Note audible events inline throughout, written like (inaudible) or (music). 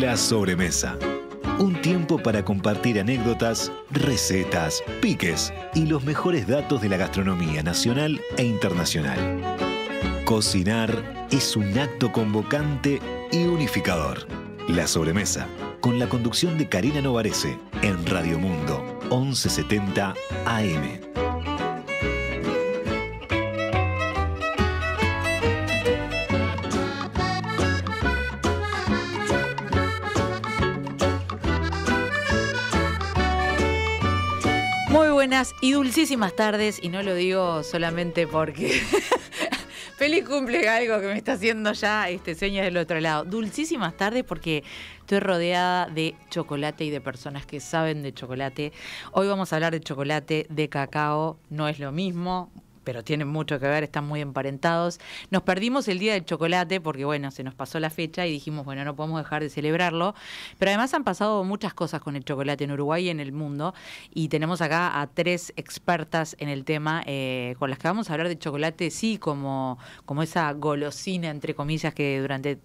La sobremesa. Un tiempo para compartir anécdotas, recetas, piques y los mejores datos de la gastronomía nacional e internacional. Cocinar es un acto convocante y unificador. La sobremesa, con la conducción de Karina Novarese, en Radio Mundo, 1170 AM. y dulcísimas tardes, y no lo digo solamente porque (laughs) feliz cumple algo que me está haciendo ya este sueño del otro lado. Dulcísimas tardes porque estoy rodeada de chocolate y de personas que saben de chocolate. Hoy vamos a hablar de chocolate, de cacao, no es lo mismo pero tienen mucho que ver, están muy emparentados. Nos perdimos el día del chocolate porque, bueno, se nos pasó la fecha y dijimos, bueno, no podemos dejar de celebrarlo. Pero además han pasado muchas cosas con el chocolate en Uruguay y en el mundo. Y tenemos acá a tres expertas en el tema eh, con las que vamos a hablar de chocolate, sí, como, como esa golosina, entre comillas, que durante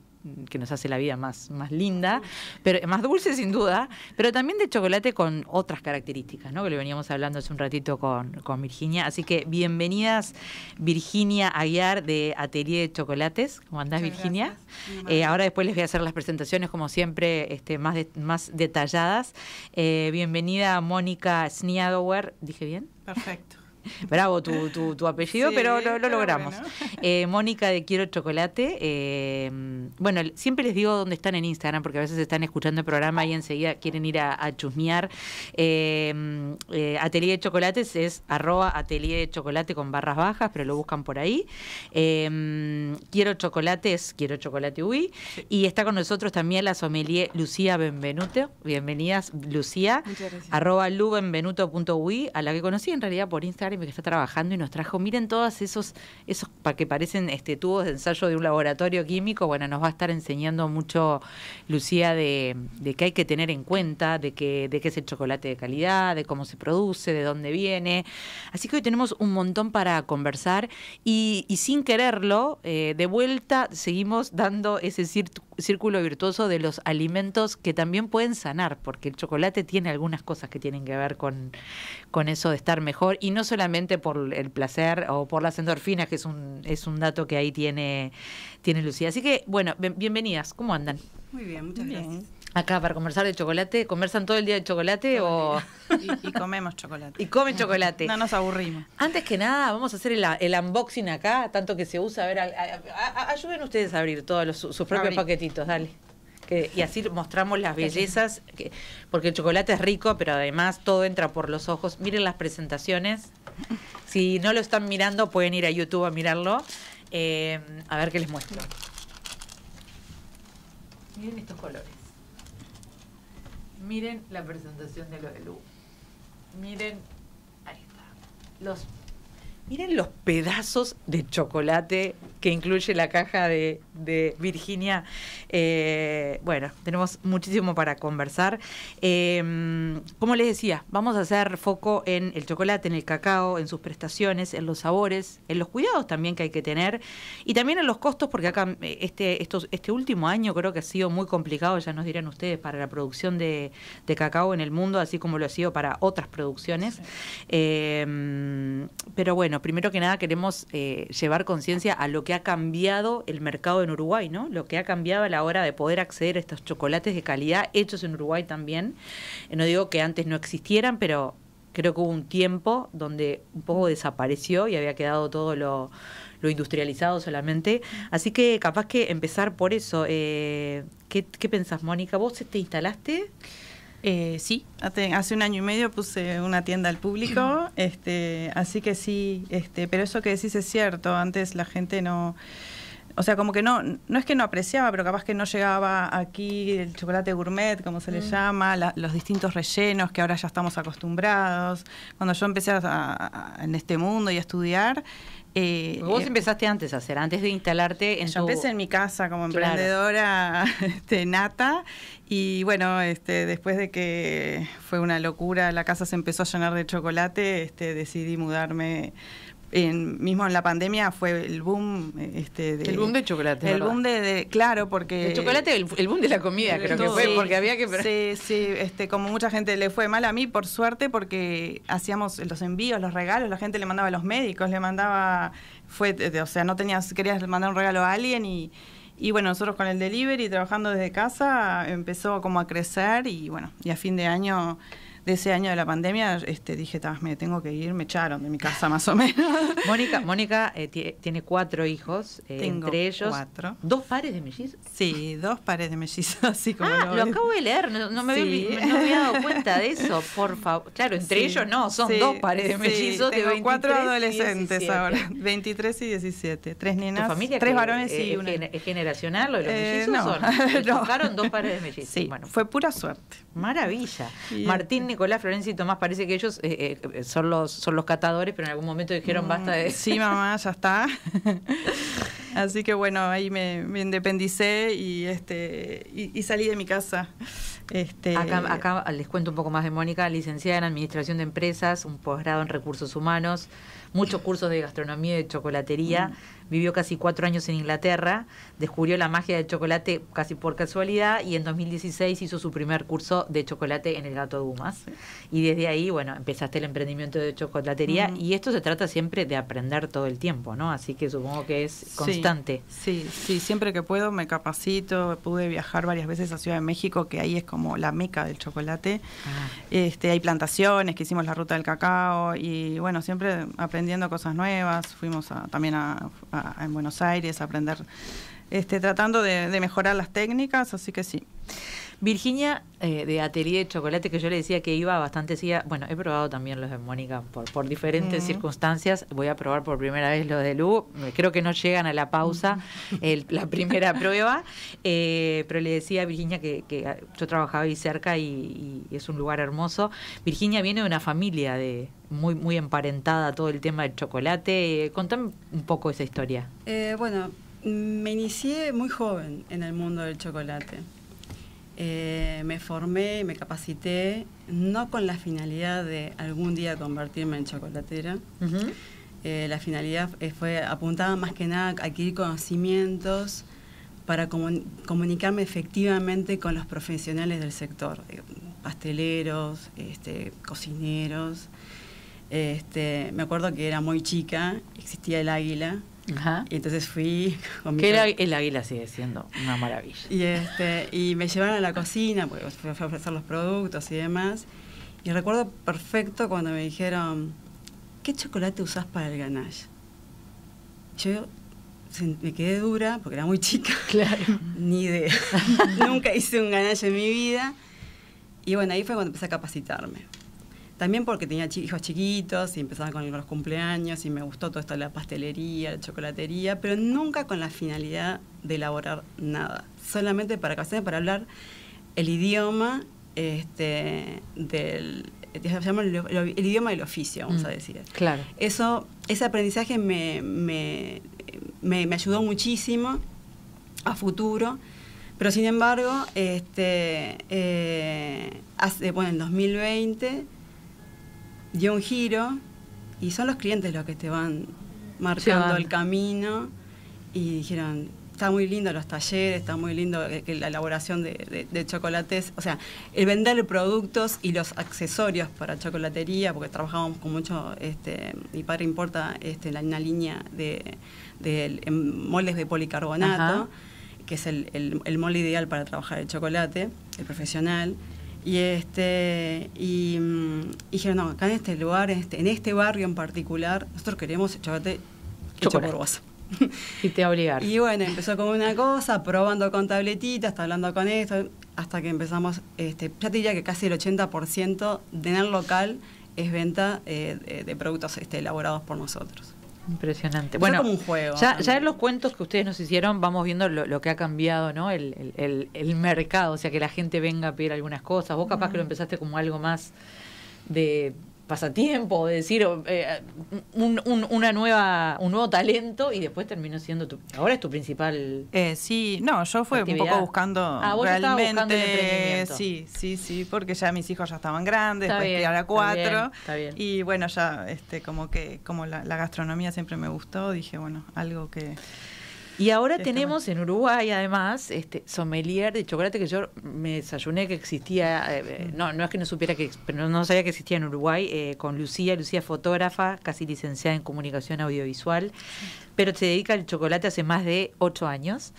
que nos hace la vida más, más linda, pero más dulce sin duda, pero también de chocolate con otras características, ¿no? Que lo veníamos hablando hace un ratito con, con Virginia. Así que bienvenidas, Virginia Aguiar de Atelier de Chocolates. ¿Cómo andás, Virginia? Eh, ahora después les voy a hacer las presentaciones, como siempre, este, más, más detalladas. Eh, bienvenida, Mónica Sniadower. ¿Dije bien? Perfecto. (laughs) bravo tu, apellido, pero lo, logramos. (laughs) Eh, Mónica de Quiero Chocolate. Eh, bueno, siempre les digo dónde están en Instagram, porque a veces están escuchando el programa y enseguida quieren ir a, chusmear. Eh, atelier de Chocolates es arroba atelier de chocolate con barras bajas, pero lo buscan por ahí. quiero Chocolates, Quiero Chocolate UI. Y está con nosotros también la sommelier Lucía Benvenuto. Bienvenidas, Lucía. Muchas Arroba lubenvenuto.ui, a la que conocí en realidad por Instagram que está trabajando y nos trajo, miren todos esos, esos que parecen este, tubos de ensayo de un laboratorio químico, bueno, nos va a estar enseñando mucho Lucía de, de que hay que tener en cuenta, de que, de qué es el chocolate de calidad, de cómo se produce, de dónde viene. Así que hoy tenemos un montón para conversar y, sin quererlo, eh, de vuelta seguimos dando ese circuito círculo virtuoso de los alimentos que también pueden sanar, porque el chocolate tiene algunas cosas que tienen que ver con, con eso de estar mejor, y no solamente por el placer o por las endorfinas, que es un, es un dato que ahí tiene, tiene Lucía. Así que, bueno, bienvenidas, ¿cómo andan? Muy bien, muchas gracias. Acá para conversar de chocolate, ¿conversan todo el día de chocolate o...? Y, comemos chocolate. Y comen chocolate. No nos aburrimos. Antes que nada, vamos a hacer el, unboxing acá, tanto que se usa. A ver, ayuden ustedes a abrir todos sus propios paquetitos, dale. y así mostramos las bellezas, porque el chocolate es rico, pero además todo entra por los ojos. Miren las presentaciones. Si no lo están mirando, pueden ir a YouTube a mirarlo. Eh, a ver qué les muestro. Miren estos colores. Miren la presentación de lo de Lu. Miren, ahí está. Los Miren los pedazos de chocolate que incluye la caja de, Virginia. Eh, bueno, tenemos muchísimo para conversar. Em, como les decía, vamos a hacer foco en el chocolate, en el cacao, en sus prestaciones, en los sabores, en los cuidados también que hay que tener y también en los costos, porque acá eh, este, estos, este último año creo que ha sido muy complicado, ya nos dirán ustedes, para la producción de, cacao en el mundo, así como lo ha sido para otras producciones. Em, pero bueno, primero que nada queremos eh, llevar conciencia a lo que ha cambiado el mercado en Uruguay, ¿no? Lo que ha cambiado a la hora de poder acceder a estos chocolates de calidad hechos en Uruguay también. Eh, no digo que antes no existieran, pero creo que hubo un tiempo donde un poco desapareció y había quedado todo lo, industrializado solamente. Así que capaz que empezar por eso. Eh, ¿qué, ¿Qué pensás, Mónica? ¿Vos te instalaste? Eh, sí. Hace, un año y medio puse una tienda al público, (clears throat) este, así que sí, este, pero eso que decís es cierto, antes la gente no... O sea, como que no, no es que no apreciaba, pero capaz que no llegaba aquí el chocolate gourmet, como se le mm. llama, los distintos rellenos que ahora ya estamos acostumbrados. Cuando yo empecé en este mundo y a estudiar, eh, vos eh, empezaste antes a hacer, antes de instalarte en Yo empecé en mi casa como emprendedora de (laughs) este, nata y bueno, este, después de que fue una locura, la casa se empezó a llenar de chocolate, este, decidí mudarme mismo en la pandemia fue el boom eh, este, de, el boom de chocolate el boom de, claro porque el chocolate el, boom de la comida creo que fue porque había que sí sí este como mucha gente le fue mal a mí por suerte porque hacíamos los envíos los regalos la gente le mandaba a los médicos le mandaba fue eh, o sea no tenías querías mandar un regalo a alguien y y bueno, nosotros con el delivery, trabajando desde casa, empezó como a crecer y bueno, y a fin de año de ese año de la pandemia, este, dije, me tengo que ir, me echaron de mi casa más o (laughs) menos. Mónica, Mónica eh, tiene cuatro hijos, eh, entre ellos cuatro. dos pares de mellizos. Sí, dos pares de mellizos, (laughs) así como ah, lo, lo acabo de leer, no, me, había, dado cuenta de (laughs) eso, por favor. Claro, entre ellos no, son dos pares de mellizos. Son de cuatro adolescentes ahora, 23 y 17, tres nenas, tres varones y eh, una. ¿Es generacional lo de los mellizos? no, son? dos pares de mellizos. Sí, bueno. fue pura suerte. Maravilla. Martín Nicolás, Florencia y Tomás, parece que ellos eh, eh, son, los, son los catadores, pero en algún momento dijeron basta de... Sí, mamá, ya está. (laughs) Así que bueno, ahí me, independicé y, este, y, salí de mi casa. Este, acá, les cuento un poco más de Mónica, licenciada en Administración de Empresas, un posgrado en Recursos Humanos, muchos cursos de gastronomía y de chocolatería. Mm vivió casi cuatro años en Inglaterra, descubrió la magia del chocolate casi por casualidad y en 2016 hizo su primer curso de chocolate en el Gato Dumas. Y desde ahí, bueno, empezaste el emprendimiento de chocolatería y esto se trata siempre de aprender todo el tiempo, ¿no? Así que supongo que es constante. Sí, sí, siempre que puedo me capacito, pude viajar varias veces a Ciudad de México, que ahí es como la meca del chocolate. Ah. Este, hay plantaciones, que hicimos la ruta del cacao y bueno, siempre aprendiendo cosas nuevas, fuimos también a en Buenos Aires, aprender, este, tratando de, de mejorar las técnicas, así que sí. Virginia eh, de Atelier de Chocolate, que yo le decía que iba bastante, bueno, he probado también los de Mónica por, diferentes mm. circunstancias, voy a probar por primera vez los de Lu, creo que no llegan a la pausa mm. la (laughs) primera prueba, eh, pero le decía a Virginia que, yo trabajaba ahí cerca y, es un lugar hermoso. Virginia viene de una familia de, muy, muy emparentada todo el tema del chocolate. Eh, contame un poco esa historia. bueno, me inicié muy joven en el mundo del chocolate. Eh, me formé, me capacité, no con la finalidad de algún día convertirme en chocolatera. Eh, la finalidad eh, fue apuntada más que nada a adquirir conocimientos para comunicarme efectivamente con los profesionales del sector, pasteleros, este, cocineros. Este, me acuerdo que era muy chica, existía el águila, y entonces fui con Que el, águila sigue siendo una maravilla. Y, este, y me llevaron a la cocina, pues fui a ofrecer los productos y demás. Y recuerdo perfecto cuando me dijeron, ¿qué chocolate usás para el ganache? Yo me quedé dura porque era muy chica. (laughs) Claro. Ni idea. (laughs) Nunca hice un ganache en mi vida. Y bueno, ahí fue cuando empecé a capacitarme. También porque tenía hijos chiquitos y empezaba con los cumpleaños y me gustó todo esto de la pastelería, la chocolatería, pero nunca con la finalidad de elaborar nada, solamente para para hablar el idioma este, del el, idioma del oficio, vamos mm, a decir. Claro. Eso, ese aprendizaje me, ayudó muchísimo a futuro. Pero sin embargo, este, eh, hace, bueno, en 2020 dio un giro y son los clientes los que te van marcando el camino y dijeron, está muy lindo los talleres, está muy lindo la elaboración de, chocolates, o sea, el vender productos y los accesorios para chocolatería, porque trabajábamos con mucho, este, mi padre importa este, la, una línea de, moldes de policarbonato, que es el, el, el molde ideal para trabajar el chocolate, el profesional. Y, este, mm, y, dijeron, no, acá en este lugar, en este, este barrio en particular, nosotros queremos chocolate por (laughs) Y te obligar. Y bueno, empezó como una cosa, probando con tabletitas, hablando con esto, hasta que empezamos, este, ya te diría que casi el 80% de en el local es venta eh, de, productos este, elaborados por nosotros. Impresionante. Bueno, Ya, ya, en los cuentos que ustedes nos hicieron vamos viendo lo, que ha cambiado, ¿no? El, mercado, o sea, que la gente venga a pedir algunas cosas. Vos capaz que lo empezaste como algo más de pasatiempo, de decir eh, un, una nueva, un nuevo talento y después terminó siendo tu, ahora es tu principal. Eh, sí, no, yo fue un poco buscando ah, realmente, sí, sí, sí, porque ya mis hijos ya estaban grandes, ahora pues cuatro y bueno ya, este, como que como la, la gastronomía siempre me gustó, dije bueno algo que y ahora tenemos en Uruguay, además, este sommelier de chocolate que yo me desayuné que existía, eh, eh, no, no es que no supiera que, pero no sabía que existía en Uruguay, eh, con Lucía, Lucía fotógrafa, casi licenciada en comunicación audiovisual, pero se dedica al chocolate hace más de ocho años.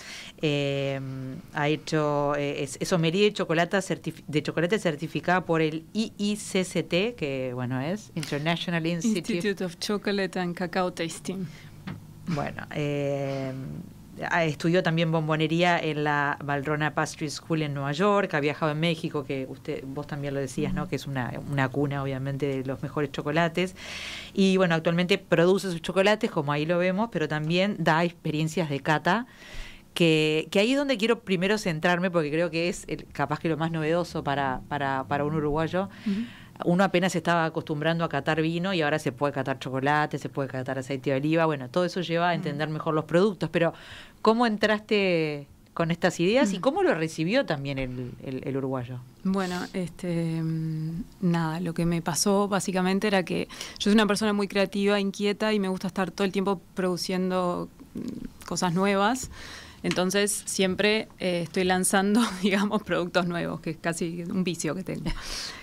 ha hecho, es, sommelier de chocolate, de chocolate certificada por el IICCT, que bueno es, International Institute, Institute of Chocolate and Cacao Tasting. Bueno, eh, ah, estudió también bombonería en la Valrona Pastry School en Nueva York, ha viajado en México, que usted, vos también lo decías, ¿no? que es una, cuna obviamente de los mejores chocolates. Y bueno, actualmente produce sus chocolates, como ahí lo vemos, pero también da experiencias de cata. Que, ahí es donde quiero primero centrarme, porque creo que es capaz que lo más novedoso para, para, para un uruguayo, uno apenas se estaba acostumbrando a catar vino y ahora se puede catar chocolate, se puede catar aceite de oliva, bueno, todo eso lleva a mm. entender mejor los productos, pero ¿cómo entraste con estas ideas y mm. cómo lo recibió también el, el, uruguayo? Bueno, este, mm, nada, lo que me pasó básicamente era que yo soy una persona muy creativa, inquieta y me gusta estar todo el tiempo produciendo cosas nuevas. Entonces siempre eh, estoy lanzando, (laughs) digamos, productos nuevos, que es casi un vicio que tengo.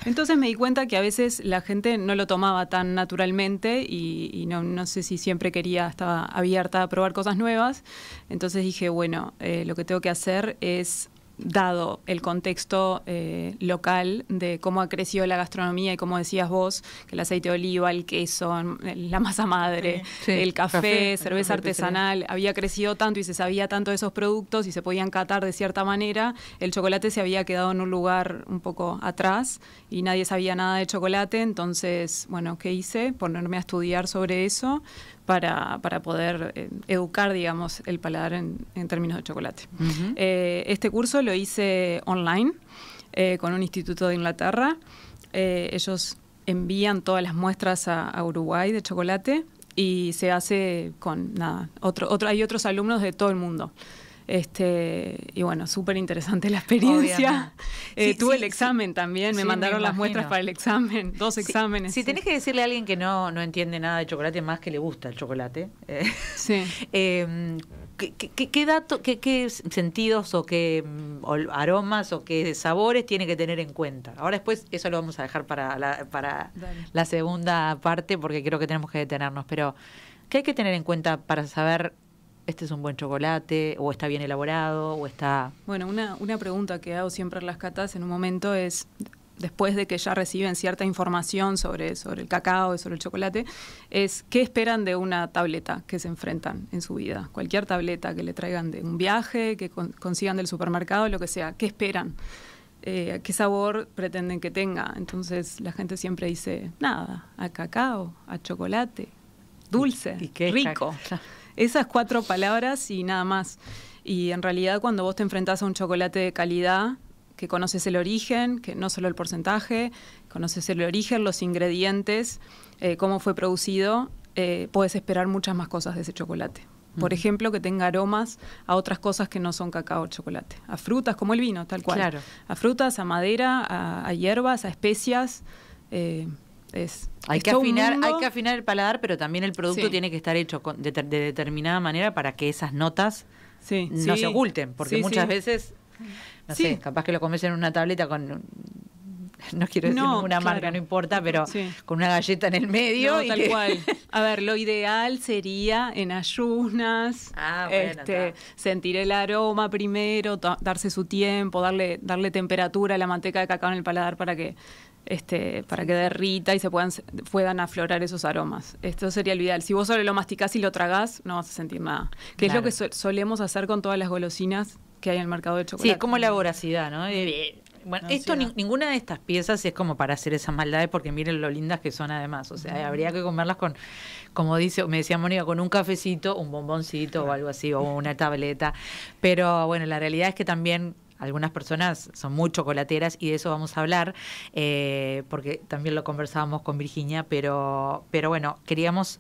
Entonces me di cuenta que a veces la gente no lo tomaba tan naturalmente y, no, sé si siempre quería, estaba abierta a probar cosas nuevas. Entonces dije, bueno, eh, lo que tengo que hacer es dado el contexto eh, local de cómo ha crecido la gastronomía y como decías vos, que el aceite de oliva, el queso, la masa madre, el café, cerveza artesanal, artesanal, había crecido tanto y se sabía tanto de esos productos y se podían catar de cierta manera, el chocolate se había quedado en un lugar un poco atrás y nadie sabía nada de chocolate, entonces, bueno, ¿qué hice? Ponerme a estudiar sobre eso para, para poder eh, educar, digamos, el paladar en, términos de chocolate. Eh, este curso lo hice online eh, con un instituto de Inglaterra. ellos envían todas las muestras a, Uruguay de chocolate y se hace con nada. Otro, hay otros alumnos de todo el mundo. Este, y bueno, súper interesante la experiencia. Eh, tuve el examen también, me mandaron las muestras para el examen, dos exámenes. Si tenés que decirle a alguien que no, entiende nada de chocolate, más que le gusta el chocolate, eh, sí. (laughs) Em, ¿qué, dato, qué, sentidos o qué mm, aromas o qué sabores tiene que tener en cuenta? Ahora después eso lo vamos a dejar para la, la segunda parte porque creo que tenemos que detenernos, pero ¿qué hay que tener en cuenta para saber este es un buen chocolate, o está bien elaborado, o está... Bueno, una, una pregunta que hago siempre en las catas en un momento es, después de que ya reciben cierta información sobre, sobre el cacao y sobre el chocolate, es qué esperan de una tableta que se enfrentan en su vida. Cualquier tableta que le traigan de un viaje, que consigan del supermercado, lo que sea, ¿qué esperan? Eh, qué sabor pretenden que tenga. Entonces la gente siempre dice, nada, a cacao, a chocolate, dulce, ¿Y qué rico. Esas cuatro palabras y nada más. Y en realidad cuando vos te enfrentás a un chocolate de calidad, que conoces el origen, que no solo el porcentaje, conoces el origen, los ingredientes, eh, cómo fue producido, eh, puedes esperar muchas más cosas de ese chocolate. Por ejemplo, que tenga aromas a otras cosas que no son cacao o chocolate. A frutas, como el vino, tal cual. A frutas, a madera, a, hierbas, a especias. Eh, hay que afinar hay que afinar el paladar pero también el producto tiene que estar hecho de, determinada manera para que esas notas no se oculten porque muchas veces no sé capaz que lo comes en una tableta con no quiero decir ninguna marca, no importa, pero con una galleta en el medio. tal cual. (laughs) A ver, lo ideal sería en ayunas, ah, este, sentir el aroma primero, darse su tiempo, darle, darle temperatura a la manteca de cacao en el paladar para que este, para que derrita y se puedan, puedan aflorar esos aromas. Esto sería el ideal. Si vos solo lo masticás y lo tragás, no vas a sentir nada. Que es lo que solemos hacer con todas las golosinas que hay en el mercado de chocolate. Sí, es como la voracidad, ¿no? Eh, eh, bueno, esto ninguna de estas piezas es como para hacer esas maldades porque miren lo lindas que son además, o sea, habría que comerlas con como dice, me decía Mónica, con un cafecito, un bomboncito o algo así o una tableta, pero bueno, la realidad es que también algunas personas son muy chocolateras y de eso vamos a hablar, eh, porque también lo conversábamos con Virginia, pero, pero bueno, queríamos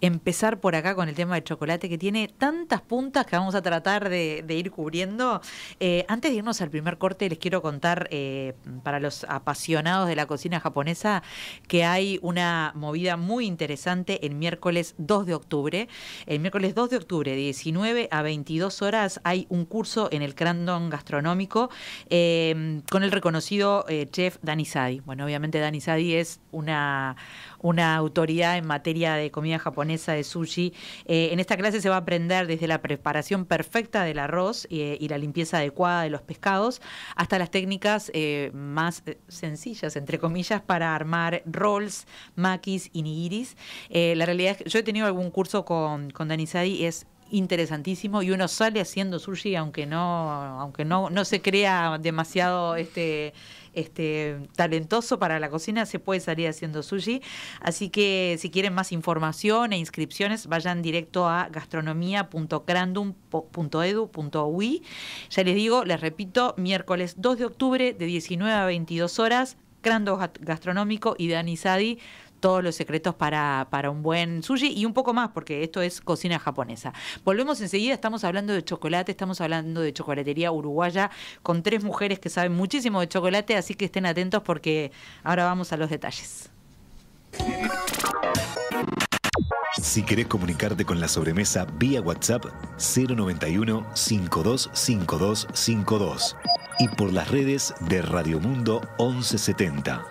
empezar por acá con el tema de chocolate que tiene tantas puntas que vamos a tratar de, ir cubriendo. Eh, antes de irnos al primer corte, les quiero contar eh, para los apasionados de la cocina japonesa que hay una movida muy interesante el miércoles 2 de octubre. El miércoles 2 de octubre, 19 a 22 horas, hay un curso en el Crandon Gastronómico em, con el reconocido eh, chef Dani Sadi. Bueno, obviamente Dani Sadi es una, una autoridad en materia de comida japonesa de sushi. Eh, en esta clase se va a aprender desde la preparación perfecta del arroz eh, y la limpieza adecuada de los pescados hasta las técnicas eh, más sencillas, entre comillas, para armar rolls, makis y nigiris. la realidad es que yo he tenido algún curso con, con Dani y es interesantísimo y uno sale haciendo sushi aunque no aunque no no se crea demasiado este este, talentoso para la cocina, se puede salir haciendo sushi. Así que si quieren más información e inscripciones, vayan directo a gastronomía.crandum.edu.ui. Ya les digo, les repito, miércoles 2 de octubre de 19 a 22 horas, Crando Gastronómico y Dani Sadi todos los secretos para, para un buen sushi y un poco más, porque esto es cocina japonesa. Volvemos enseguida, estamos hablando de chocolate, estamos hablando de chocolatería uruguaya con tres mujeres que saben muchísimo de chocolate, así que estén atentos porque ahora vamos a los detalles. Si querés comunicarte con la sobremesa vía WhatsApp 091 525252 y por las redes de Radio Mundo 1170.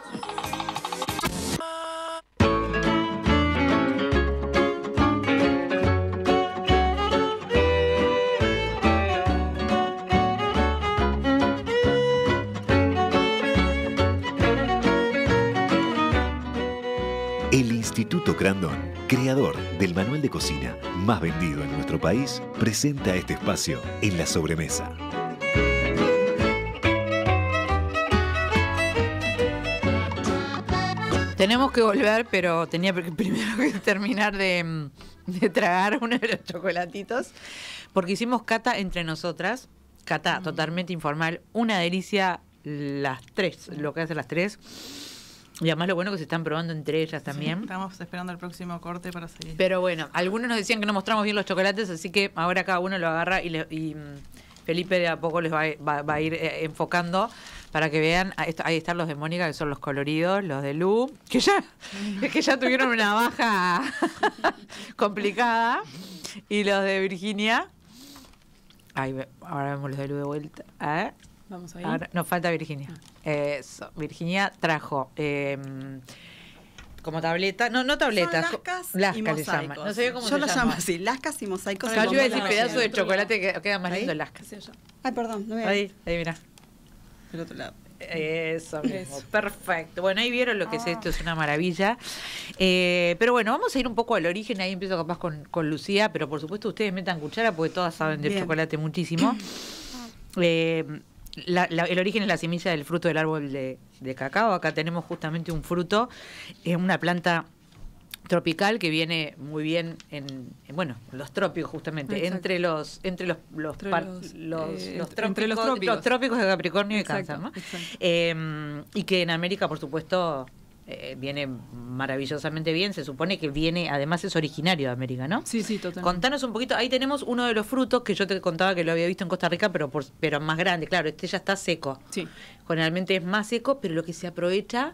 Instituto Crandon, creador del manual de cocina más vendido en nuestro país, presenta este espacio en la sobremesa. Tenemos que volver, pero tenía (laughs) primero que terminar mm, de, tragar uno de los chocolatitos, porque hicimos cata entre nosotras, cata mm. totalmente informal, una delicia las tres, lo que hace las tres. Y además lo bueno que se están probando entre ellas también. estamos esperando el próximo corte para seguir. Pero bueno, algunos nos decían que no mostramos bien los chocolates, así que ahora cada uno lo agarra y, mm, Felipe de a poco les va, a ir eh, enfocando para que vean. Ahí están los de Mónica, que son los coloridos, los de Lu, que ya, (laughs) que ya tuvieron una baja (laughs) complicada. Y los de Virginia. Ahí, ahora vemos los de Lu de vuelta. ¿eh? Vamos a Ahora, nos falta Virginia. Ah. Virginia trajo. Eh, como tableta, no, no tabletas lascas, lascas y mosaicos. No sé cómo Yo se lo llamo así, lascas y mosaicos. cayó yo decir pedazo de chocolate que queda más ¿Ahí? lindo lascas. Ay, perdón, Ahí, ahí mira. Del otro lado. Eso perfecto. Bueno, ahí vieron lo que es ah. esto, es una maravilla. Eh, pero bueno, vamos a ir un poco al origen, ahí empiezo capaz con, con Lucía, pero por supuesto ustedes metan cuchara porque todas saben de chocolate muchísimo. Eh, (clears throat) el origen es la semilla del fruto del árbol de, cacao. Acá tenemos justamente un fruto, es una planta tropical que viene muy bien en, bueno los trópicos justamente entre los entre los los, los, trópicos, de Capricornio y Cáncer eh, y que en América por supuesto eh, viene maravillosamente bien. Se supone que viene, además es originario de América, ¿no? Sí, sí, totalmente. Contanos un poquito, ahí tenemos uno de los frutos que yo te contaba que lo había visto en Costa Rica, pero, por, pero más grande, claro, este ya está seco. Sí. Generalmente es más seco, pero lo que se aprovecha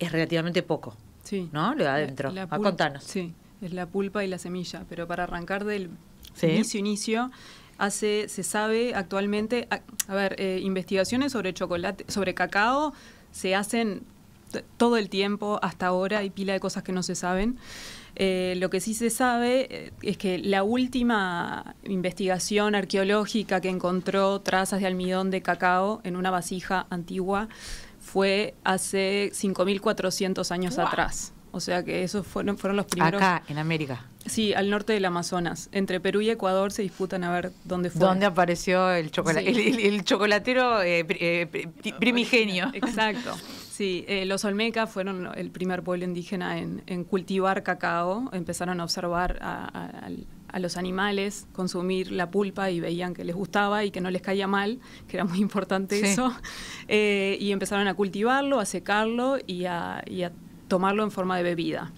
es relativamente poco. Sí. ¿No? Lo de adentro. Ah, contanos. Sí, es la pulpa y la semilla, pero para arrancar del inicio, inicio hace, se sabe actualmente, a, ver, eh, investigaciones sobre chocolate, sobre cacao se hacen todo el tiempo, hasta ahora hay pila de cosas que no se saben. Eh, lo que sí se sabe eh, es que la última investigación arqueológica que encontró trazas de almidón de cacao en una vasija antigua fue hace 5.400 años atrás. O sea que esos fueron, fueron los primeros. Acá, en América. Sí, al norte del Amazonas. Entre Perú y Ecuador se disputan a ver dónde fue. ¿Dónde apareció el, el, chocolatero eh, (laughs) primigenio? Exacto. Sí, eh, los Olmecas fueron el primer pueblo indígena en, cultivar cacao, empezaron a observar a, los animales consumir la pulpa y veían que les gustaba y que no les caía mal, que era muy importante eso, eh, y empezaron a cultivarlo, a secarlo y y a tomarlo en forma de bebida.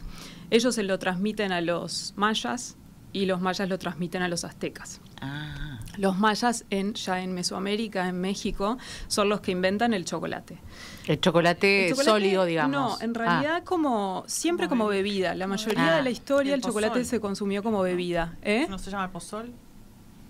Ellos se lo transmiten a los mayas y los mayas lo transmiten a los aztecas. Ah. Los mayas en, ya en Mesoamérica, en México, son los que inventan el chocolate. El chocolate, sólido, digamos. No, en ah. realidad como siempre como bebida. La mayoría de la ah. historia el, chocolate se consumió como bebida. ¿Eh? ¿No se llama pozol?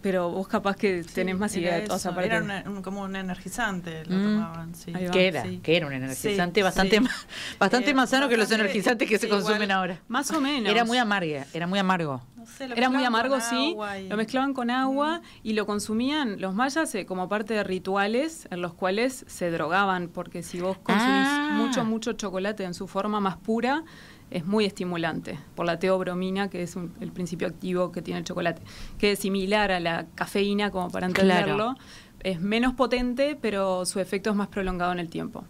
pero vos capaz que tenés más idea de todo. era como un energizante, lo mm, tomaban. Sí. Que era, que era un energizante bastante, más, bastante más sano que los energizantes que se consumen ahora. Más o menos. Era muy amarga, era muy amargo. era muy amargo, sí. Lo mezclaban con agua mm. y lo consumían los mayas eh, como parte de rituales en los cuales se drogaban, porque si vos consumís ah. mucho, mucho chocolate en su forma más pura, es muy estimulante por la teobromina, que es el principio activo que tiene el chocolate, que es similar a la cafeína, como para entenderlo. Es menos potente, pero su efecto es más prolongado en el tiempo.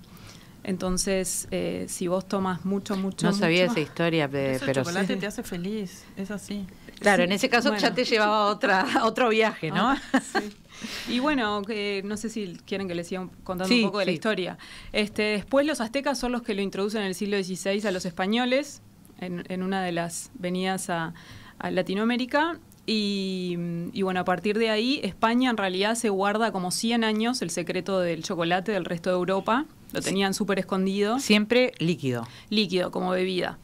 Entonces, eh, si vos tomas mucho, mucho. No sabía esa historia, pero. El chocolate te hace feliz, es así. Claro, en ese caso ya te llevaba otra, otro viaje, ¿no? Ah, sí. (laughs) Y bueno, no sé si quieren que les siga contando un poco de la historia. Este, después los aztecas son los que lo introducen en el siglo XVI a los españoles, en, una de las venidas a, Latinoamérica. Y, bueno, a partir de ahí, España en realidad se guarda como 100 años el secreto del chocolate del resto de Europa. Lo tenían súper escondido. Siempre líquido. Líquido, como bebida.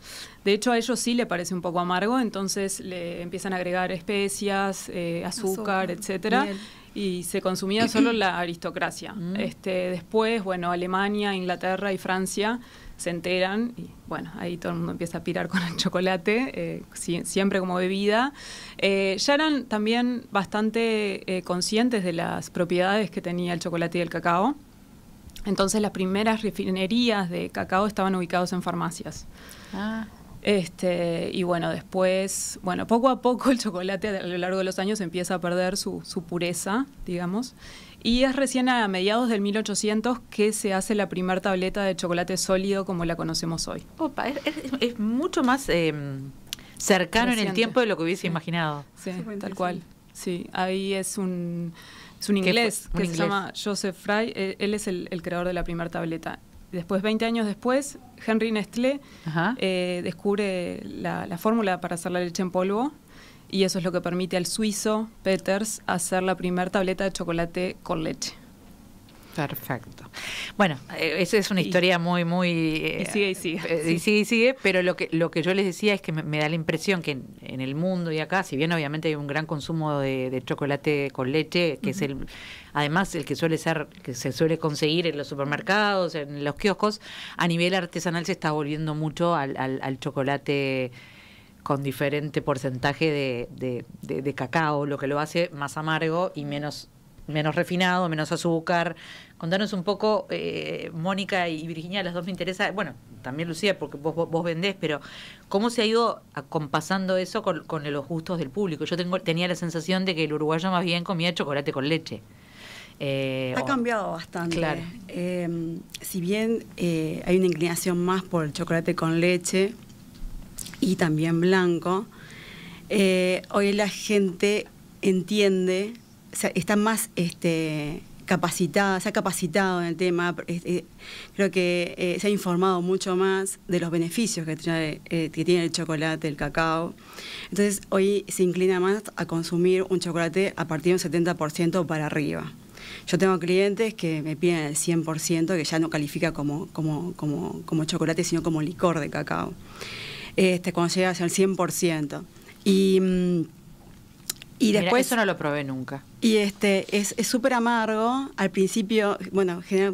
De hecho, a ellos sí le parece un poco amargo, entonces le empiezan a agregar especias, eh, azúcar, etcétera y se consumía solo (clears throat) la aristocracia. Mm. Este, después, bueno, Alemania, Inglaterra y Francia se enteran y bueno, ahí todo el mundo empieza a pirar con el chocolate, eh, siempre como bebida. Eh, ya eran también bastante eh, conscientes de las propiedades que tenía el chocolate y el cacao. Entonces las primeras refinerías de cacao estaban ubicadas en farmacias. Ah. Este, y bueno, después, bueno, poco a poco el chocolate a lo largo de los años empieza a perder su, pureza, digamos. Y es recién a mediados del 1800 que se hace la primera tableta de chocolate sólido como la conocemos hoy. es, mucho más eh, cercano en el tiempo de lo que hubiese imaginado. Sí, tal cual. Sí, ahí es un, inglés que se llama Joseph Fry. Él es el creador de la primera tableta. Después, 20 años después, Henry Nestlé eh, descubre la, la fórmula para hacer la leche en polvo y eso es lo que permite al suizo Peters hacer la primera tableta de chocolate con leche. Perfecto. Bueno, eh, esa es una historia muy, muy... Y eh, sigue, y sigue. Eh, sigue, pero lo que, lo que yo les decía es que me, da la impresión que en, el mundo y acá, si bien obviamente hay un gran consumo de, chocolate con leche, que es el, además el que suele ser, que se suele conseguir en los supermercados, en los kioscos, a nivel artesanal se está volviendo mucho al, chocolate con diferente porcentaje de, cacao, lo que lo hace más amargo y menos menos refinado, menos azúcar. Contanos un poco, eh, Mónica y Virginia, las dos me interesa, bueno, también Lucía, porque vos, vendés, pero ¿cómo se ha ido acompasando eso con, los gustos del público? Yo tenía la sensación de que el uruguayo más bien comía chocolate con leche. Eh, ha cambiado bastante. Claro. Em, si bien eh, hay una inclinación más por el chocolate con leche y también blanco, hoy la gente entiende está más este, capacitada, se ha capacitado en el tema, creo que eh, se ha informado mucho más de los beneficios que eh, que tiene el chocolate, el cacao. Entonces hoy se inclina más a consumir un chocolate a partir de un 70% para arriba. Yo tengo clientes que me piden el 100%, que ya no califica como, como, como, como chocolate, sino como licor de cacao. Este, cuando llega al 100%. Y mm, y después. eso no lo probé nunca. Y este es súper amargo. Al principio, bueno, genera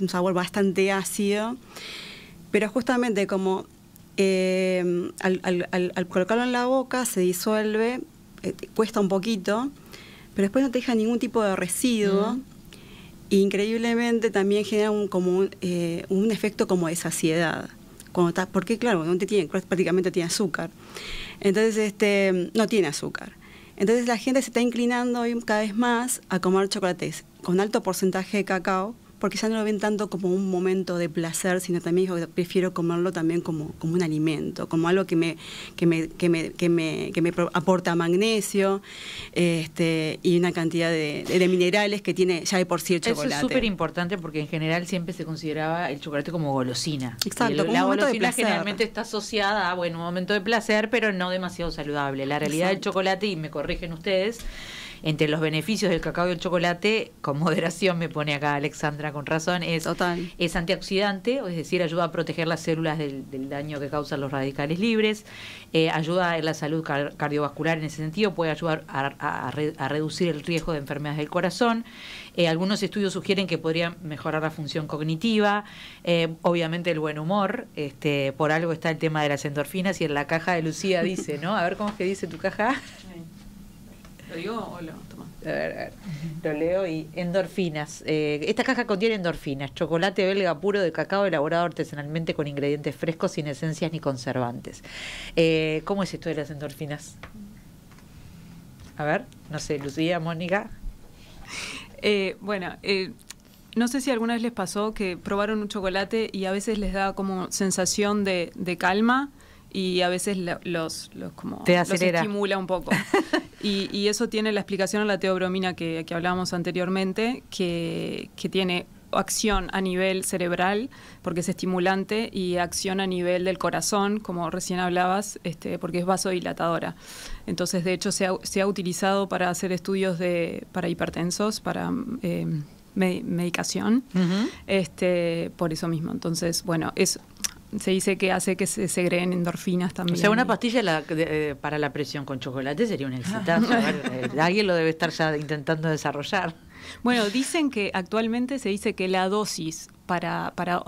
un sabor bastante ácido. Pero justamente como eh, al, colocarlo en la boca se disuelve, eh, cuesta un poquito, pero después no te deja ningún tipo de residuo. Y mm. increíblemente también genera un, como eh, efecto como de saciedad. Cuando porque claro, no te tiene, prácticamente tiene azúcar. Entonces, este, no tiene azúcar. Entonces la gente se está inclinando cada vez más a comer chocolates con alto porcentaje de cacao porque ya no lo ven tanto como un momento de placer, sino también prefiero comerlo también como, como un alimento, como algo que me, que me, que me, que me, aporta magnesio este, y una cantidad de, minerales que tiene ya de por sí el chocolate. Eso es súper importante porque en general siempre se consideraba el chocolate como golosina. Exacto, como la un golosina generalmente está asociada a bueno, un momento de placer, pero no demasiado saludable. La realidad del chocolate, y me corrigen ustedes, entre los beneficios del cacao y el chocolate, con moderación me pone acá Alexandra con razón, es, antioxidante, es decir, ayuda a proteger las células del, daño que causan los radicales libres, eh, ayuda a la salud cardiovascular en ese sentido, puede ayudar a, reducir el riesgo de enfermedades del corazón. Eh, algunos estudios sugieren que podría mejorar la función cognitiva, eh, obviamente el buen humor, este, por algo está el tema de las endorfinas y en la caja de Lucía dice, ¿no? A ver cómo es que dice tu caja. ¿Lo digo A ver, a ver. Lo leo y endorfinas. Eh, esta caja contiene endorfinas, chocolate belga puro de cacao elaborado artesanalmente con ingredientes frescos sin esencias ni conservantes. Eh, ¿Cómo es esto de las endorfinas? A ver, no sé, Lucía, Mónica. Eh, bueno, eh, no sé si alguna vez les pasó que probaron un chocolate y a veces les da como sensación de, de calma y a veces los, los como estimula un poco. (laughs) y, eso tiene la explicación a la teobromina que, que hablábamos anteriormente, que, que tiene acción a nivel cerebral, porque es estimulante, y acción a nivel del corazón, como recién hablabas, este, porque es vasodilatadora. Entonces, de hecho, se ha, se ha utilizado para hacer estudios de, para hipertensos, para eh, medicación, este, por eso mismo. Entonces, bueno, es se dice que hace que se creen endorfinas también. O sea, una pastilla eh, para la presión con chocolate sería un exitazo. (laughs) Eh, alguien lo debe estar ya intentando desarrollar. Bueno, dicen que actualmente se dice que la dosis para, para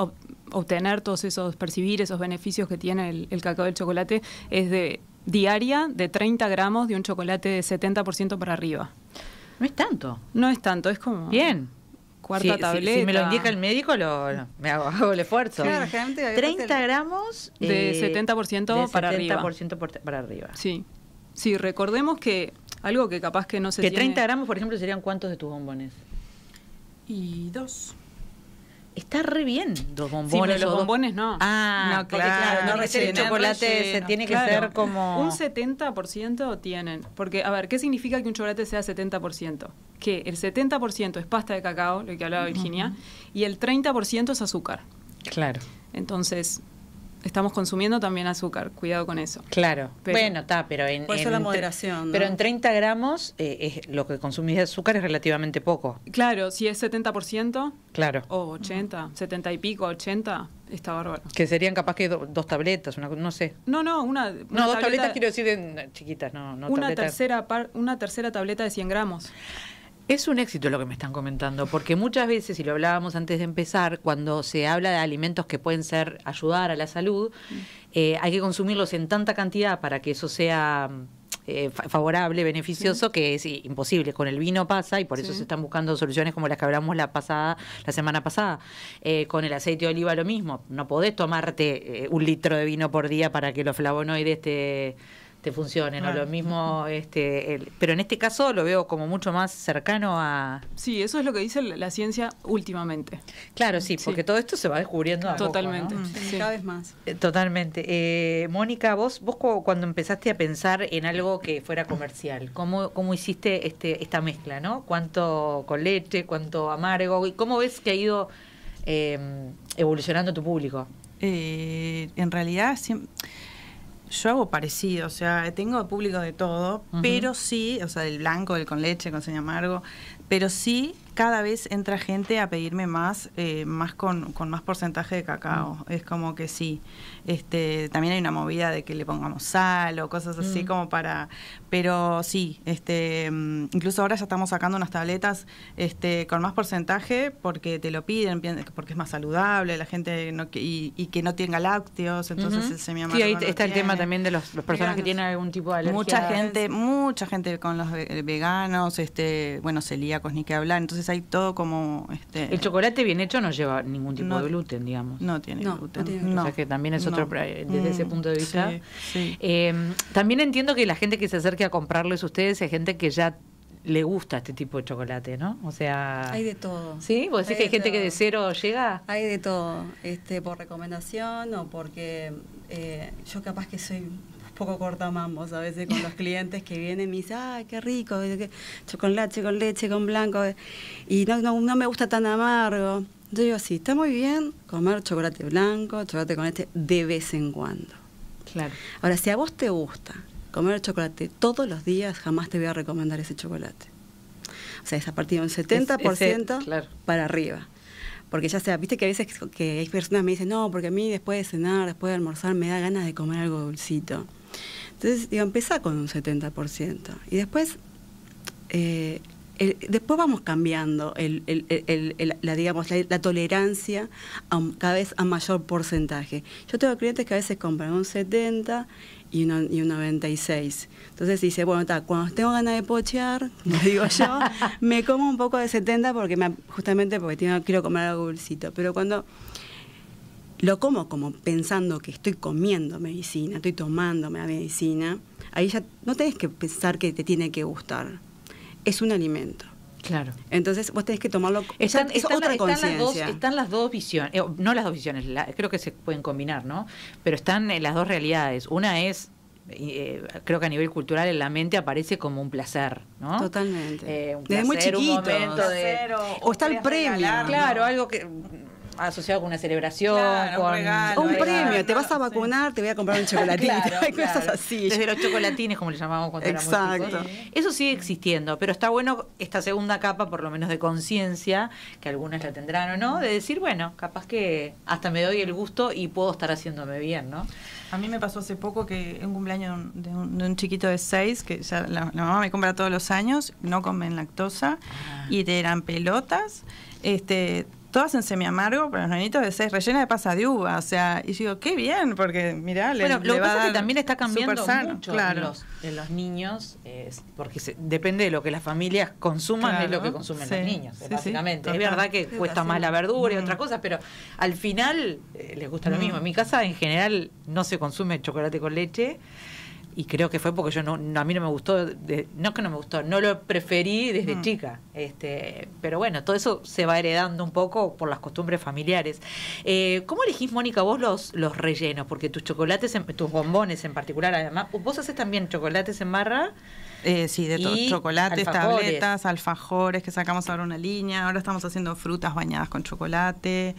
obtener todos esos, percibir esos beneficios que tiene el, cacao del chocolate es de diaria de 30 gramos de un chocolate de 70% para arriba. No es tanto. No es tanto, es como... Bien. Cuarta si, tableta. me lo indica el médico, lo, me hago, el esfuerzo. Claro, 30 gramos. De 70% para arriba. 70% para arriba. Sí. Sí, recordemos que algo que capaz que no se. Que 30 gramos, por ejemplo, serían cuántos de tus bombones? Y dos está re bien Los bombones. Sí, los bombones no. Ah, claro. no recién el chocolate se tiene que ser como. Un 70% tienen. Porque, a ver, ¿qué significa que un chocolate sea 70%? Que el 70% es pasta de cacao, lo que hablaba Virginia, y el 30% es azúcar. Claro. Entonces, estamos consumiendo también azúcar, cuidado con eso. Claro, bueno, está, pero en... Pero en 30 gramos eh, es, lo que consumís de azúcar es relativamente poco. Claro, si es 70%. Claro. O 80, 70 y pico, 80, está bárbaro. Que serían capaz que dos tabletas, no sé. No, no, una... no, dos tabletas quiero decir de, chiquitas, no, no. Una, tercera una tercera tableta de 100 gramos. Es un éxito lo que me están comentando, porque muchas veces, y lo hablábamos antes de empezar, cuando se habla de alimentos que pueden ser ayudar a la salud, mm. eh, hay que consumirlos en tanta cantidad para que eso sea eh, favorable, beneficioso, mm. que es imposible. Con el vino pasa y por eso se están buscando soluciones como las que hablamos la pasada, la semana pasada. Eh, con el aceite de oliva lo mismo. No podés tomarte un litro de vino por día para que los flavonoides te te funcione, ¿no? Lo mismo, este, pero en este caso lo veo como mucho más cercano a... Sí, eso es lo que dice la ciencia últimamente. Claro, sí, porque todo esto se va descubriendo Totalmente. Mm. Cada vez más. Eh, totalmente. Eh, Mónica, vos, vos cuando empezaste a pensar en algo que fuera comercial, ¿cómo, cómo hiciste este, esta mezcla, no? ¿Cuánto con leche, cuánto amargo? cómo ves que ha ido em, evolucionando tu público? Eh, en realidad... Siempre yo hago parecido, o sea, tengo público de todo, pero sí, o sea, del blanco, del con leche, con señor amargo, pero sí cada vez entra gente a pedirme más, eh, más con, más porcentaje de cacao. Mm. Es como que sí. Este, también hay una movida de que le pongamos sal o cosas así mm. como para. Pero sí, este, mm, incluso ahora ya estamos sacando unas tabletas este, con más porcentaje porque te lo piden, porque es más saludable, la gente y, que no tenga lácteos, entonces se me ha Sí, ahí está el tema también de las personas que tienen algún tipo de alergia. Mucha gente, mucha gente con los veganos, este, bueno, celíacos ni que hablar. Entonces hay todo como... Este, el chocolate bien hecho no lleva ningún tipo de gluten, digamos. No tiene gluten. O sea que también es otro, eh, desde ese mm, punto de vista. Em, también entiendo que la gente que se acerque a comprarles ustedes es gente que ya le gusta este tipo de chocolate, ¿no? O sea... Hay de todo. ¿Sí? ¿Vos decís que hay gente que de cero llega? Hay de todo, este, por recomendación o porque eh, yo capaz que soy poco mambo, a veces con los clientes que vienen y me dicen, ¡ay, qué rico! Chocolate con leche, con blanco. Y no, no, me gusta tan amargo. Yo digo, sí, está muy bien comer chocolate blanco, chocolate con leche este de vez en cuando. Claro. Ahora, si a vos te gusta comer chocolate todos los días, jamás te voy a recomendar ese chocolate. O sea, es a partir de un 70% para arriba porque ya sea, viste que a veces que hay personas que me dicen, no, porque a mí después de cenar, después de almorzar, me da ganas de comer algo dulcito. Entonces, digo, empezá con un 70%. Y después, eh, después vamos cambiando la, digamos, la, tolerancia cada vez a mayor porcentaje. Yo tengo clientes que a veces compran un 70 y, un, y 96. Entonces dice, bueno, cuando tengo ganas de pochear, (laughs) digo yo, (laughs) me como un poco de 70 porque me, justamente porque quiero comer algo dulcito. Pero cuando lo como como pensando que estoy comiendo medicina, estoy tomándome la medicina, ahí ya no tenés que pensar que te tiene que gustar. Es un alimento. Claro. Entonces vos tenés que tomarlo están, es otra conciencia. Están las dos visiones, eh, no las dos visiones, creo que se pueden combinar, ¿no? Pero están eh, las dos realidades. Una es eh, creo que a nivel cultural en la mente aparece como un placer, ¿no? Totalmente. muy chiquito. Un o, está el premio. claro, algo que asociado con una celebración, con un, premio, te vas a vacunar, te voy a comprar un chocolatín hay (laughs) (laughs) cosas así. los chocolatines, como le llamamos cuando éramos chicos. Eso sigue existiendo, pero está bueno esta segunda capa, por lo menos de conciencia, que algunas la tendrán o no, de decir, bueno, capaz que hasta me doy el gusto y puedo estar haciéndome bien, ¿no? A mí me pasó hace poco que un cumpleaños de un, chiquito de seis, que la, mamá me compra todos los años, no comen lactosa, ah. y te eran pelotas, este hacen semi amargo, pero los nenitos de seis rellena de pasa de uva. O sea, y digo, qué bien, porque mirá, le, lo que pasa es que también está cambiando mucho claro. en, los, niños, porque depende de lo que las familias consuman, lo que consumen los niños, básicamente. es verdad que cuesta más la verdura y mm. otras cosas, pero al final eh, les gusta lo mismo. Mm. En mi casa, en general, no se consume chocolate con leche y creo que fue porque yo no, a mí no me gustó, no es que no me gustó, no lo preferí desde mm. chica. Este, pero bueno, todo eso se va heredando un poco por las costumbres familiares. Eh, ¿Cómo elegís, Mónica, vos los, los rellenos? Porque tus chocolates, tus bombones en particular, además, vos haces también chocolates en barra. Eh, sí, de todos, chocolates, tabletas, alfajores, que sacamos ahora una línea, ahora estamos haciendo frutas bañadas con chocolate.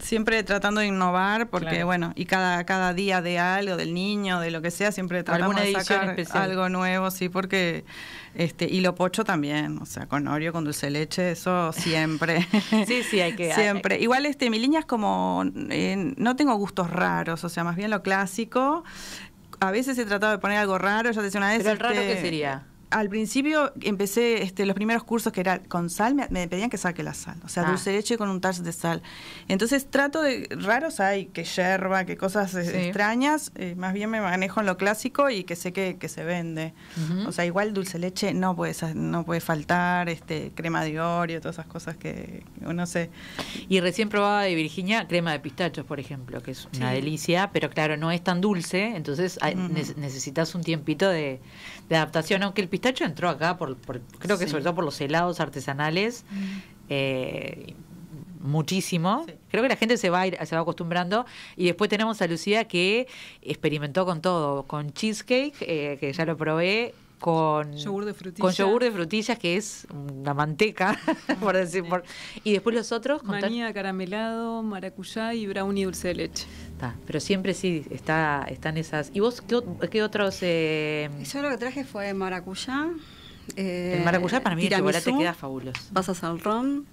Siempre tratando de innovar, porque bueno, y cada, cada día de algo, del niño, de lo que sea, siempre tratamos de sacar algo nuevo, sí, porque este, y lo pocho también, o sea, con Oreo, con dulce leche, eso siempre. (laughs) sí, sí, hay que. siempre. Igual este, mi línea es como eh, no tengo gustos raros, o sea, más bien lo clásico. A veces he tratado de poner algo raro, ya te decía una vez. el raro qué este, sería? al principio empecé este, los primeros cursos que era con sal, me, pedían que saque la sal, o sea, ah. dulce leche con un touch de sal. Entonces trato de, raros hay, que yerba, que cosas eh, extrañas, eh, más bien me manejo en lo clásico y que sé que, se vende. O sea, igual dulce leche no puede, no puede faltar, este crema de oro todas esas cosas que uno se... Y recién probaba de Virginia crema de pistachos, por ejemplo, que es una delicia, pero claro, no es tan dulce, entonces necesitas un tiempito de de adaptación, aunque el pistacho entró acá, por, creo que sobre todo por los helados artesanales, mm. eh, muchísimo. Creo que la gente se va, a ir, se va acostumbrando. Y después tenemos a Lucía que experimentó con todo, con cheesecake, eh, que ya lo probé, con yogur de frutillas, con yogur de frutillas que es la manteca, (laughs) por decir. y después los otros. Manía, caramelado, maracuyá y brownie dulce de leche. Pero siempre sí está, están esas. ¿Y vos qué, otros.? Eh... Yo lo que traje fue maracuyá. Eh, el maracuyá para mí el chocolate queda fabuloso. Pasas al ron,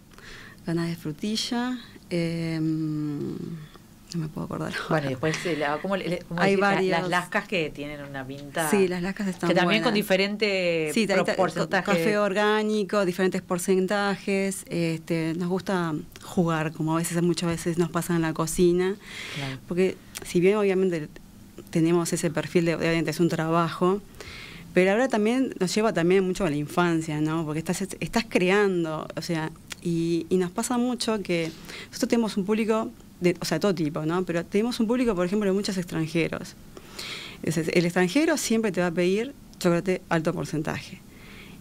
ganas de frutilla. Em, me puedo acordar. Bueno, después eh, ¿cómo le, Hay varias las lascas que tienen una pinta. Sí, las lascas están. Que también con diferentes sí, porcentajes. Café orgánico, diferentes porcentajes. Este, nos gusta jugar, como a veces muchas veces nos pasa en la cocina. Porque si bien obviamente tenemos ese perfil de obviamente es un trabajo, pero ahora también nos lleva también mucho a la infancia, ¿no? Porque estás, estás creando, o sea, y, y nos pasa mucho que nosotros tenemos un público o sea, todo tipo, ¿no? Pero tenemos un público, por ejemplo, de muchos extranjeros. Entonces, el extranjero siempre te va a pedir chocolate alto porcentaje.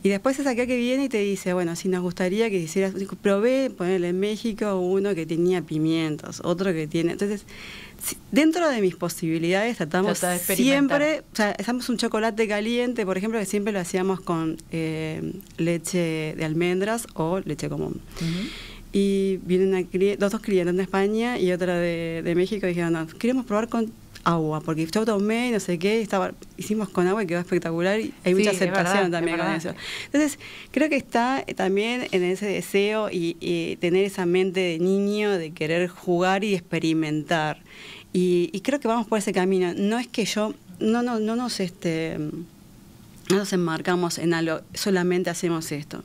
Y después es aquel que viene y te dice, bueno, si nos gustaría que hicieras, probé ponerle en México uno que tenía pimientos, otro que tiene. Entonces, dentro de mis posibilidades tratamos siempre, o sea, hacemos un chocolate caliente, por ejemplo, que siempre lo hacíamos con eh, leche de almendras o leche común y vienen dos, dos de España y otra de, México, y dijeron, no, queremos probar con agua, porque yo tomé, no sé qué, estaba, hicimos con agua y quedó espectacular, y hay mucha aceptación también con eso. Entonces, creo que está eh, también en ese deseo y, tener esa mente de niño, de querer jugar y experimentar. Y, y, creo que vamos por ese camino. No es que yo, no, no, no nos este no nos enmarcamos en algo, solamente hacemos esto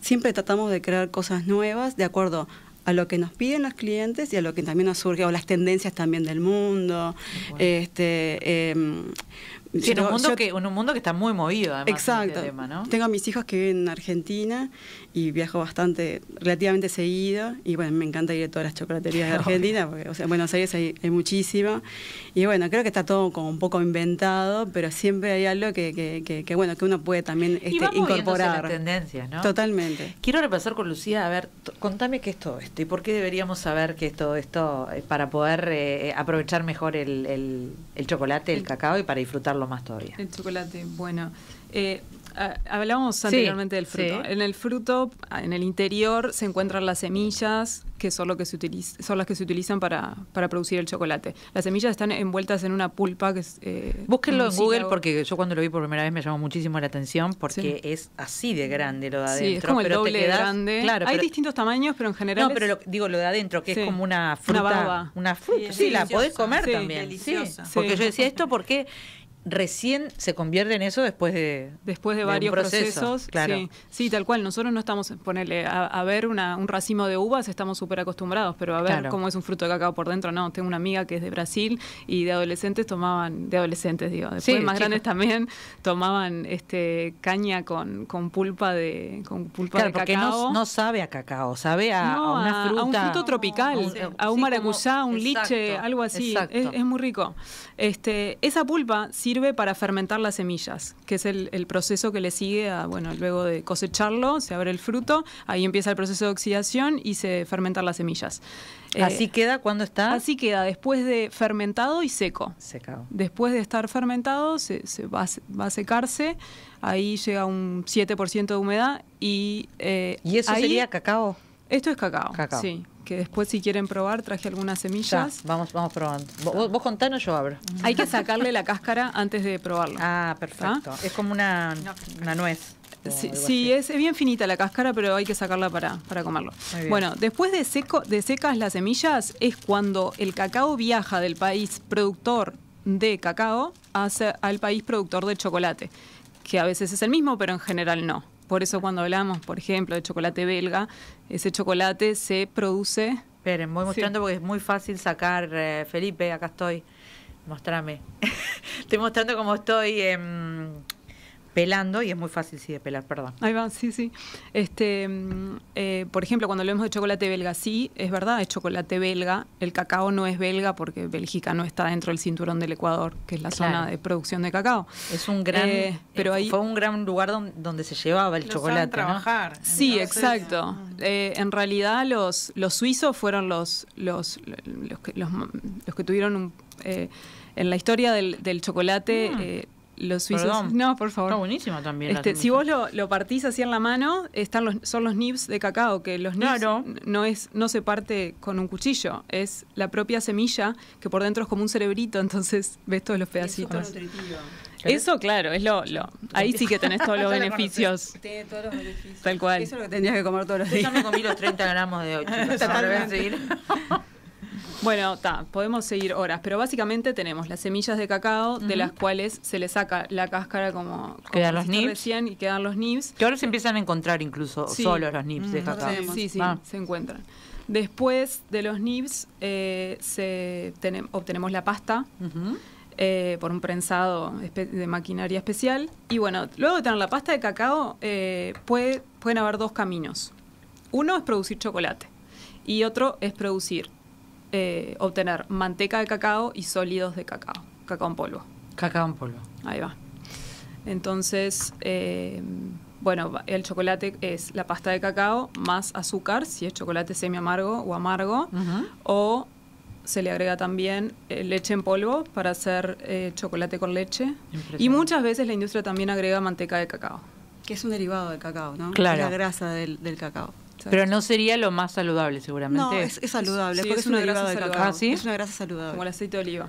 siempre tratamos de crear cosas nuevas de acuerdo a lo que nos piden los clientes y a lo que también nos surge, o las tendencias también del mundo. Este, em, Sí, en, un mundo que, un mundo que está muy movido, este Exacto. Tengo a mis hijos que viven en Argentina y viajo bastante, relativamente seguido. Y bueno, me encanta ir a todas las chocolaterías de (laughs) Argentina, porque o sea, en Buenos Aires hay, muchísimas muchísima. Y bueno, creo que está todo como un poco inventado, pero siempre hay algo que, bueno, que uno puede también este, incorporar. Totalmente. Quiero repasar con Lucía, a ver, contame qué es todo esto y por qué deberíamos saber qué es todo esto eh, para poder eh, eh, aprovechar mejor el, el chocolate, el cacao y para disfrutarlo lo más todavía. El chocolate, bueno. Eh, hablábamos anteriormente del fruto. En el fruto, en el interior, se encuentran las semillas, que son, lo que se utiliza, son las que se utilizan para, producir el chocolate. Las semillas están envueltas en una pulpa que es... Eh, Búsquenlo en Google porque yo cuando lo vi por primera vez me llamó muchísimo la atención porque es así de grande lo de adentro. Sí, es como el grande. Claro, Hay distintos tamaños, pero en general... No, pero digo lo de adentro, que es como una fruta. Una, baba. fruta. Sí, la podés comer también. Deliciosa. porque yo decía esto porque recién se convierte en eso después de después de, varios procesos sí. tal cual nosotros no estamos ponerle a, ver un racimo de uvas estamos súper acostumbrados pero a ver cómo es un fruto de cacao por dentro no tengo una amiga que es de Brasil y de adolescentes tomaban de adolescentes digo después más grandes también tomaban este caña con, pulpa de con pulpa claro, de porque cacao no, sabe a cacao sabe a, una fruta a un fruto tropical a un maracuyá un liche algo así es, es, muy rico este esa pulpa sirve para fermentar las semillas, que es el, proceso que le sigue a, bueno, luego de cosecharlo, se abre el fruto, ahí empieza el proceso de oxidación y se fermentan las semillas. Eh, ¿Así queda cuando está? Así queda, después de fermentado y seco. Secado. Después de estar fermentado, se, va, a secarse, ahí llega un 7% de humedad y... Eh, ¿Y eso sería cacao? Esto es cacao, cacao. sí que después si quieren probar traje algunas semillas. vamos, vamos probando. Vos, vos contanos, yo abro. Hay que sacarle la cáscara antes de probarlo. Ah, perfecto. ¿Ah? Es como una, nuez. Sí, es, bien finita la cáscara, pero hay que sacarla para, para comerlo. Bueno, después de, seco, de secas las semillas es cuando el cacao viaja del país productor de cacao al país productor de chocolate, que a veces es el mismo, pero en general no. Por eso cuando hablamos, por ejemplo, de chocolate belga, ese chocolate se produce... Esperen, voy mostrando porque es muy fácil sacar, eh, Felipe, acá estoy. Mostrame. (laughs) estoy mostrando cómo estoy... Em, pelando y es muy fácil sí de pelar, perdón. Ahí va, sí, sí. Este, mm, eh, por ejemplo, cuando hablamos de chocolate belga, sí, es verdad, es chocolate belga. El cacao no es belga porque Bélgica no está dentro del cinturón del Ecuador, que es la zona de producción de cacao. Es un gran, eh, eh, pero ahí, fue un gran lugar donde, se llevaba el chocolate. Trabajar, Sí, exacto. Ah. en realidad los, los suizos fueron los, los, que, los, que tuvieron en la historia del, chocolate, mm los suizos. No, por favor. Está buenísima también. Este, si vos lo, partís así en la mano, están los, son los nibs de cacao, que los nibs no, es, no se parte con un cuchillo, es la propia semilla que por dentro es como un cerebrito, entonces ves todos los pedacitos. Eso, claro, es lo, lo, Ahí sí que tenés todos (laughs) los beneficios. Tal cual. Eso es lo que tendrías que comer todos los días. Yo no comí los 30 gramos de hoy. (laughs) (laughs) Bueno, podemos seguir horas, pero básicamente tenemos las semillas de cacao, de las cuales se le saca la cáscara como, quedan los nibs. y quedan los nibs. Que ahora se empiezan a encontrar incluso solo los nibs de mm, cacao. Sí, sí, ah. se encuentran. Después de los nibs eh, se obtenemos la pasta. Eh, por un prensado de maquinaria especial. Y bueno, luego de tener la pasta de cacao, eh, puede, pueden haber dos caminos. Uno es producir chocolate y otro es producir eh, obtener manteca de cacao y sólidos de cacao, cacao en polvo. Cacao en polvo. Ahí va. Entonces, eh, bueno, el chocolate es la pasta de cacao más azúcar, si es chocolate semi amargo o amargo, o se le agrega también eh, leche en polvo para hacer chocolate con leche. Y muchas veces la industria también agrega manteca de cacao. Que es un derivado del cacao, ¿no? la grasa del cacao. Pero no sería lo más saludable, seguramente. No, es, saludable, porque es una, grasa saludable. ¿Ah, sí? Es una grasa saludable. Como el aceite de oliva.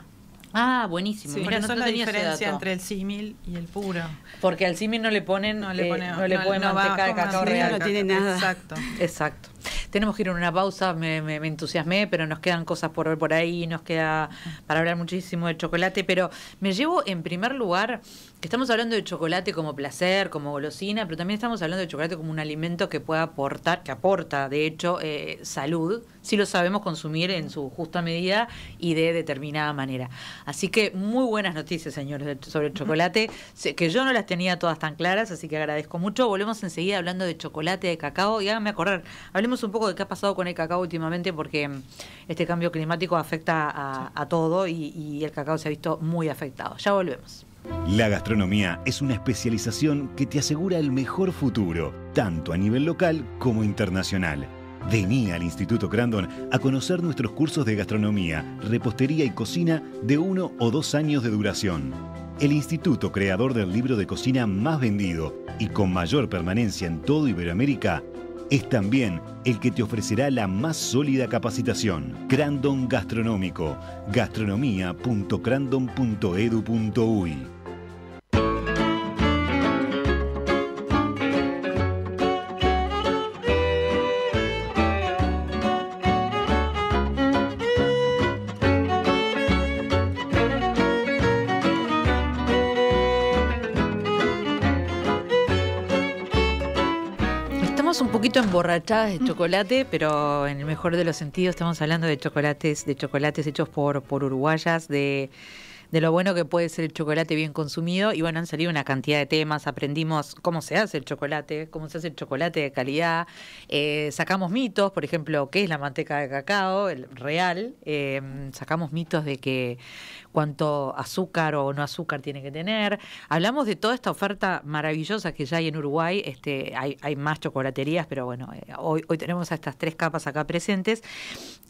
Ah, buenísimo. Sí, Mira, no la diferencia entre el símil y el puro. Porque al símil no le ponen, no le, eh, ponen, no le manteca de cacao real. No tiene nada. Exacto. Exacto. Tenemos que ir a una pausa, me, me, entusiasmé, pero nos quedan cosas por ver por ahí, nos queda para hablar muchísimo de chocolate, pero me llevo en primer lugar estamos hablando de chocolate como placer, como golosina, pero también estamos hablando de chocolate como un alimento que pueda aportar, que aporta, de hecho, eh, salud, si lo sabemos consumir en su justa medida y de determinada manera. Así que muy buenas noticias, señores, sobre el chocolate, que yo no las tenía todas tan claras, así que agradezco mucho. Volvemos enseguida hablando de chocolate, de cacao, y háganme correr hablemos un poco de qué ha pasado con el cacao últimamente, porque mm, este cambio climático afecta a, todo y el cacao se ha visto muy afectado. Ya volvemos. La gastronomía es una especialización que te asegura el mejor futuro, tanto a nivel local como internacional. Vení al Instituto Crandon a conocer nuestros cursos de gastronomía, repostería y cocina de uno o dos años de duración. El instituto creador del libro de cocina más vendido y con mayor permanencia en todo Iberoamérica es también el que te ofrecerá la más sólida capacitación. Crandon Gastronómico, gastronomía.crandon.edu.uy emborrachadas de chocolate, pero en el mejor de los sentidos estamos hablando de chocolates, de chocolates hechos por, uruguayas, de, lo bueno que puede ser el chocolate bien consumido. Y bueno, han salido una cantidad de temas, aprendimos cómo se hace el chocolate, cómo se hace el chocolate de calidad, eh, sacamos mitos, por ejemplo, qué es la manteca de cacao, el real, eh, sacamos mitos de que cuánto azúcar o no azúcar tiene que tener. Hablamos de toda esta oferta maravillosa que ya hay en Uruguay, este, hay, más chocolaterías, pero bueno, eh, hoy, tenemos a estas tres capas acá presentes.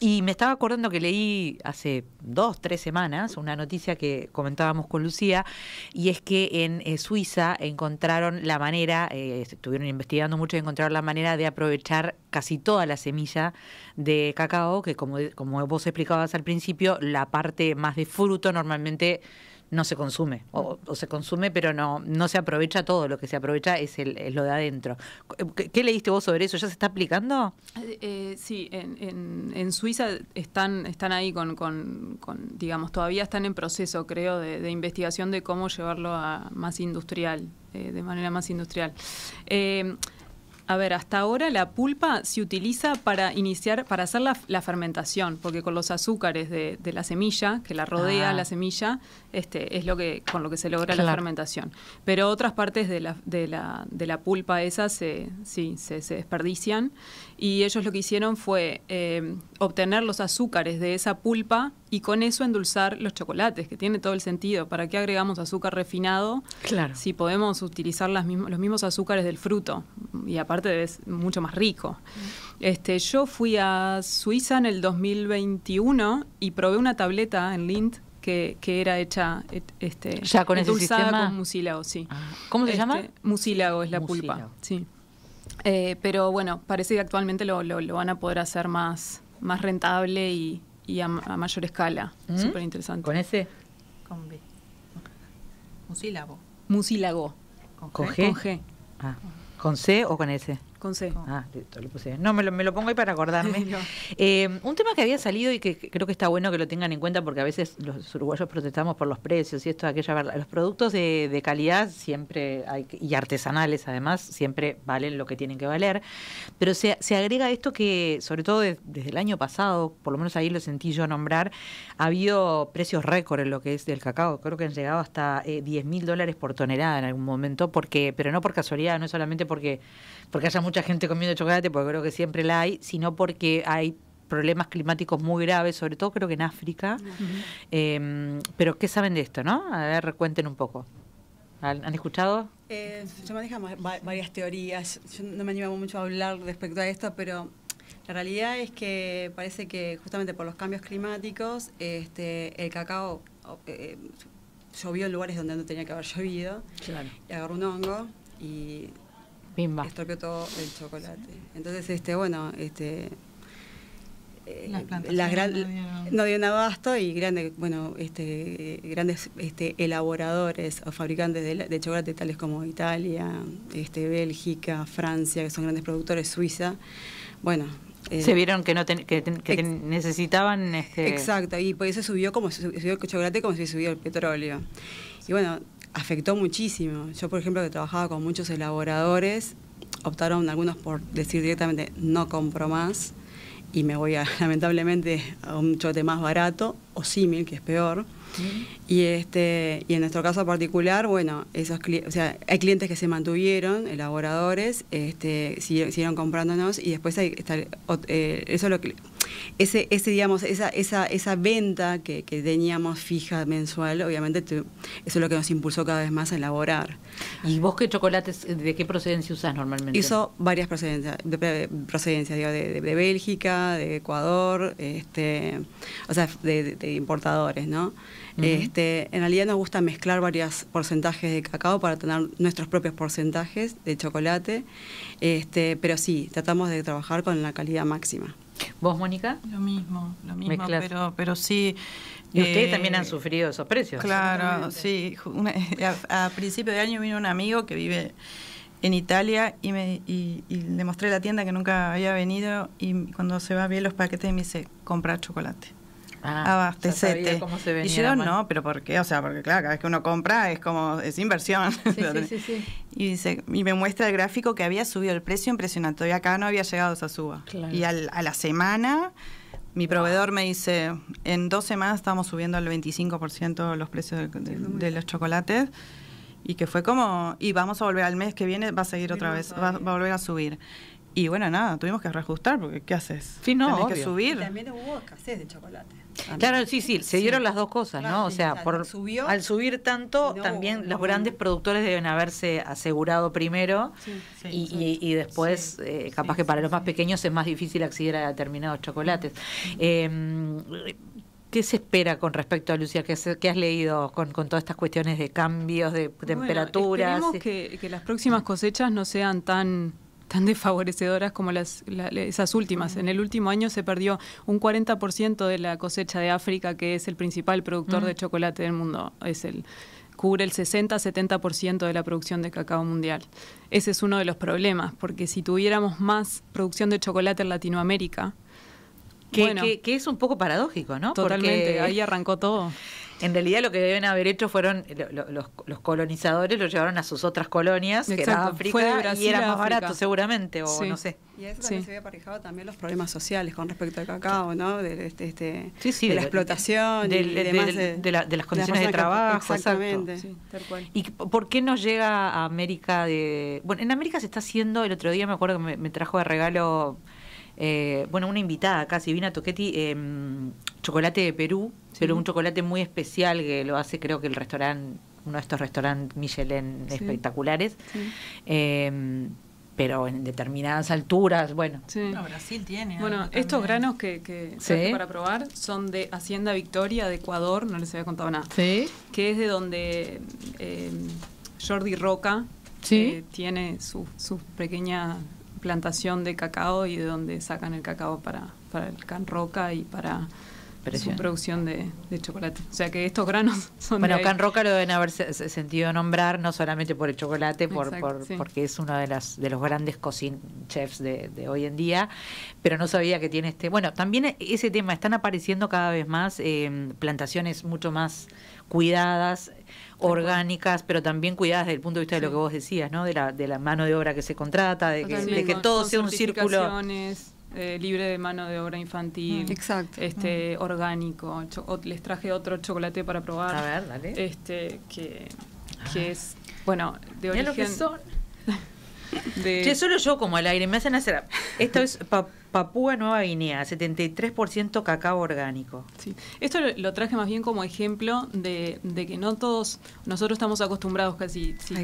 Y me estaba acordando que leí hace dos, tres semanas una noticia que comentábamos con Lucía, y es que en eh, Suiza encontraron la manera, eh, estuvieron investigando mucho y encontraron la manera de aprovechar casi toda la semilla de cacao, que como, como vos explicabas al principio, la parte más de fruto normalmente no se consume, o, se consume, pero no, no se aprovecha todo, lo que se aprovecha es, lo de adentro. ¿Qué, leíste vos sobre eso? ¿Ya se está aplicando? Eh, eh, sí, en, Suiza están, están ahí con, digamos, todavía están en proceso, creo, de, de investigación de cómo llevarlo a más industrial, eh, de manera más industrial. A ver, hasta ahora la pulpa se utiliza para iniciar, para hacer la, fermentación, porque con los azúcares de, la semilla, que la rodea ah. la semilla, este, es lo que, con lo que se logra la fermentación. Pero otras partes de la, de la, de la pulpa esa se, sí, se desperdician. Y ellos lo que hicieron fue eh, obtener los azúcares de esa pulpa y con eso endulzar los chocolates, que tiene todo el sentido. ¿Para qué agregamos azúcar refinado claro. si podemos utilizar las los mismos azúcares del fruto? Y aparte es mucho más rico. Este, yo fui a Suiza en el 2021 y probé una tableta en Lindt que, era hecha este, ya con endulzada con musílago. sí. Ah, ¿Cómo se llama? Este, musílago, es la pulpa, sí. Eh, pero bueno, parece que actualmente lo, lo, van a poder hacer más, más rentable y, y a, mayor escala. ¿Mm? Súper interesante. ¿Con ese? Con B. Musílago. Musílago. ¿Con G? Con G. Ah. ¿Con C o con S? consejo Ah, lo puse. No, me lo, pongo ahí para acordarme. Eh, un tema que había salido y que creo que está bueno que lo tengan en cuenta porque a veces los uruguayos protestamos por los precios y esto, aquella verdad. Los productos de, calidad siempre y artesanales además siempre valen lo que tienen que valer. Pero se, se agrega esto que, sobre todo desde el año pasado, por lo menos ahí lo sentí yo nombrar, ha habido precios récord en lo que es del cacao. Creo que han llegado hasta 10 eh, mil dólares por tonelada en algún momento, porque pero no por casualidad, no solamente porque, porque haya mucha gente comiendo chocolate, porque creo que siempre la hay, sino porque hay problemas climáticos muy graves, sobre todo creo que en África. Em, pero ¿qué saben de esto, no? A ver, cuenten un poco. ¿Han escuchado? Eh, se varias teorías. Yo no me animo mucho a hablar respecto a esto, pero la realidad es que parece que justamente por los cambios climáticos, este, el cacao eh, eh, llovió en lugares donde no tenía que haber llovido. Claro. Y agarró un hongo y Pimba. Estropeó todo el chocolate. Entonces, este, bueno, este, eh, las grandes no, dio un abasto y grandes bueno este grandes este, elaboradores o fabricantes de, chocolate tales como Italia este Bélgica Francia que son grandes productores Suiza bueno eh, se vieron que no que, necesitaban este exacto y por eso subió como subió el chocolate como si subió el petróleo y bueno afectó muchísimo. Yo, por ejemplo, que trabajaba con muchos elaboradores, optaron algunos por decir directamente no compro más y me voy a, (laughs) lamentablemente a un chote más barato o símil, que es peor. Y, este, y en nuestro caso particular, bueno, esos o sea, hay clientes que se mantuvieron, elaboradores, este, siguieron, comprándonos y después hay, eh, eso lo que ese, ese digamos, esa, esa, esa venta que, que, teníamos fija mensual, obviamente eso es lo que nos impulsó cada vez más a elaborar. ¿Y vos qué chocolates, de qué procedencia usás normalmente? Hizo varias procedencias, de, Bélgica, de Ecuador, este, o sea, de, importadores, ¿no? este, en realidad nos gusta mezclar varios porcentajes de cacao para tener nuestros propios porcentajes de chocolate, este, pero sí, tratamos de trabajar con la calidad máxima. ¿Vos, Mónica? Lo mismo, lo mismo, pero, pero sí. Y ustedes eh, también han sufrido esos precios. Claro, sí. (laughs) a, principio de año vino un amigo que vive en Italia y, me, y, le mostré la tienda que nunca había venido y cuando se va bien los paquetes me dice, comprar chocolate ah, abastecete. Se y yo no, pero ¿por qué? O sea, porque claro, cada vez que uno compra es como, es inversión. (laughs) y, dice, y me muestra el gráfico que había subido el precio impresionante. todavía acá no había llegado esa suba. Y a la semana... Mi proveedor me dice, en dos semanas estamos subiendo al 25% los precios de, los chocolates y que fue como, y vamos a volver al mes que viene, va a seguir otra vez, va, a volver a subir. Y bueno, nada, tuvimos que reajustar porque ¿qué haces? Sí, no, subir. también hubo escasez de chocolate. Claro, sí, sí, se dieron las dos cosas, ¿no? O sea, por, al subir tanto, también los grandes productores deben haberse asegurado primero y, después, eh, capaz que para los más pequeños es más difícil acceder a determinados chocolates. Em, ¿Qué se espera con respecto a Lucía? ¿Qué, has leído con, todas estas cuestiones de cambios, de temperaturas? que las próximas cosechas no sean tan tan desfavorecedoras como las, esas últimas. En el último año se perdió un 40% de la cosecha de África, que es el principal productor de chocolate del mundo. Es el cubre el 60-70% de la producción de cacao mundial. Ese es uno de los problemas, porque si tuviéramos más producción de chocolate en Latinoamérica, que, es un poco paradójico, ¿no? Totalmente, ahí arrancó todo. En realidad lo que deben haber hecho fueron los, colonizadores, los llevaron a sus otras colonias, que era África, y era más barato seguramente, o no sé. Y eso también se había aparejado también los problemas sociales con respecto al cacao, ¿no? De, este, este de, la, explotación, de, las condiciones de, trabajo. Exactamente. ¿Y por qué no llega a América de...? Bueno, en América se está haciendo, el otro día me acuerdo que me trajo de regalo eh, bueno, una invitada acá, vino Toquetti em, chocolate de Perú, pero un chocolate muy especial que lo hace creo que el restaurante, uno de estos restaurantes Michelin espectaculares. Em, pero en determinadas alturas, bueno. bueno Brasil tiene. Bueno, estos granos que, que para probar son de Hacienda Victoria de Ecuador, no les había contado nada. Sí. Que es de donde em, Jordi Roca eh, tiene sus su pequeña plantación de cacao y de donde sacan el cacao para, para el can roca y para su producción de, chocolate. O sea que estos granos (laughs) son. Bueno, Can Roca lo deben haber sentido nombrar, no solamente por el chocolate, por, porque es uno de, las, de los grandes cocin chefs de, hoy en día, pero no sabía que tiene este. Bueno, también e, ese tema, están apareciendo cada vez más em, plantaciones mucho más cuidadas orgánicas, pero también cuidadas desde el punto de vista de lo que vos decías, ¿no? De la, mano de obra que se contrata, de que, todo sea un círculo. Eh, libre de mano de obra infantil. Ah, exacto. Este, mm. orgánico. les traje otro chocolate para probar. A ver, dale. Este, que, ah. es, bueno, de origen... Lo que (laughs) Che, solo yo como al aire me hacen hacer... Esto es Papúa Nueva Guinea, 73% cacao orgánico. Sí. Esto lo, traje más bien como ejemplo de, que no todos, nosotros estamos acostumbrados casi... si,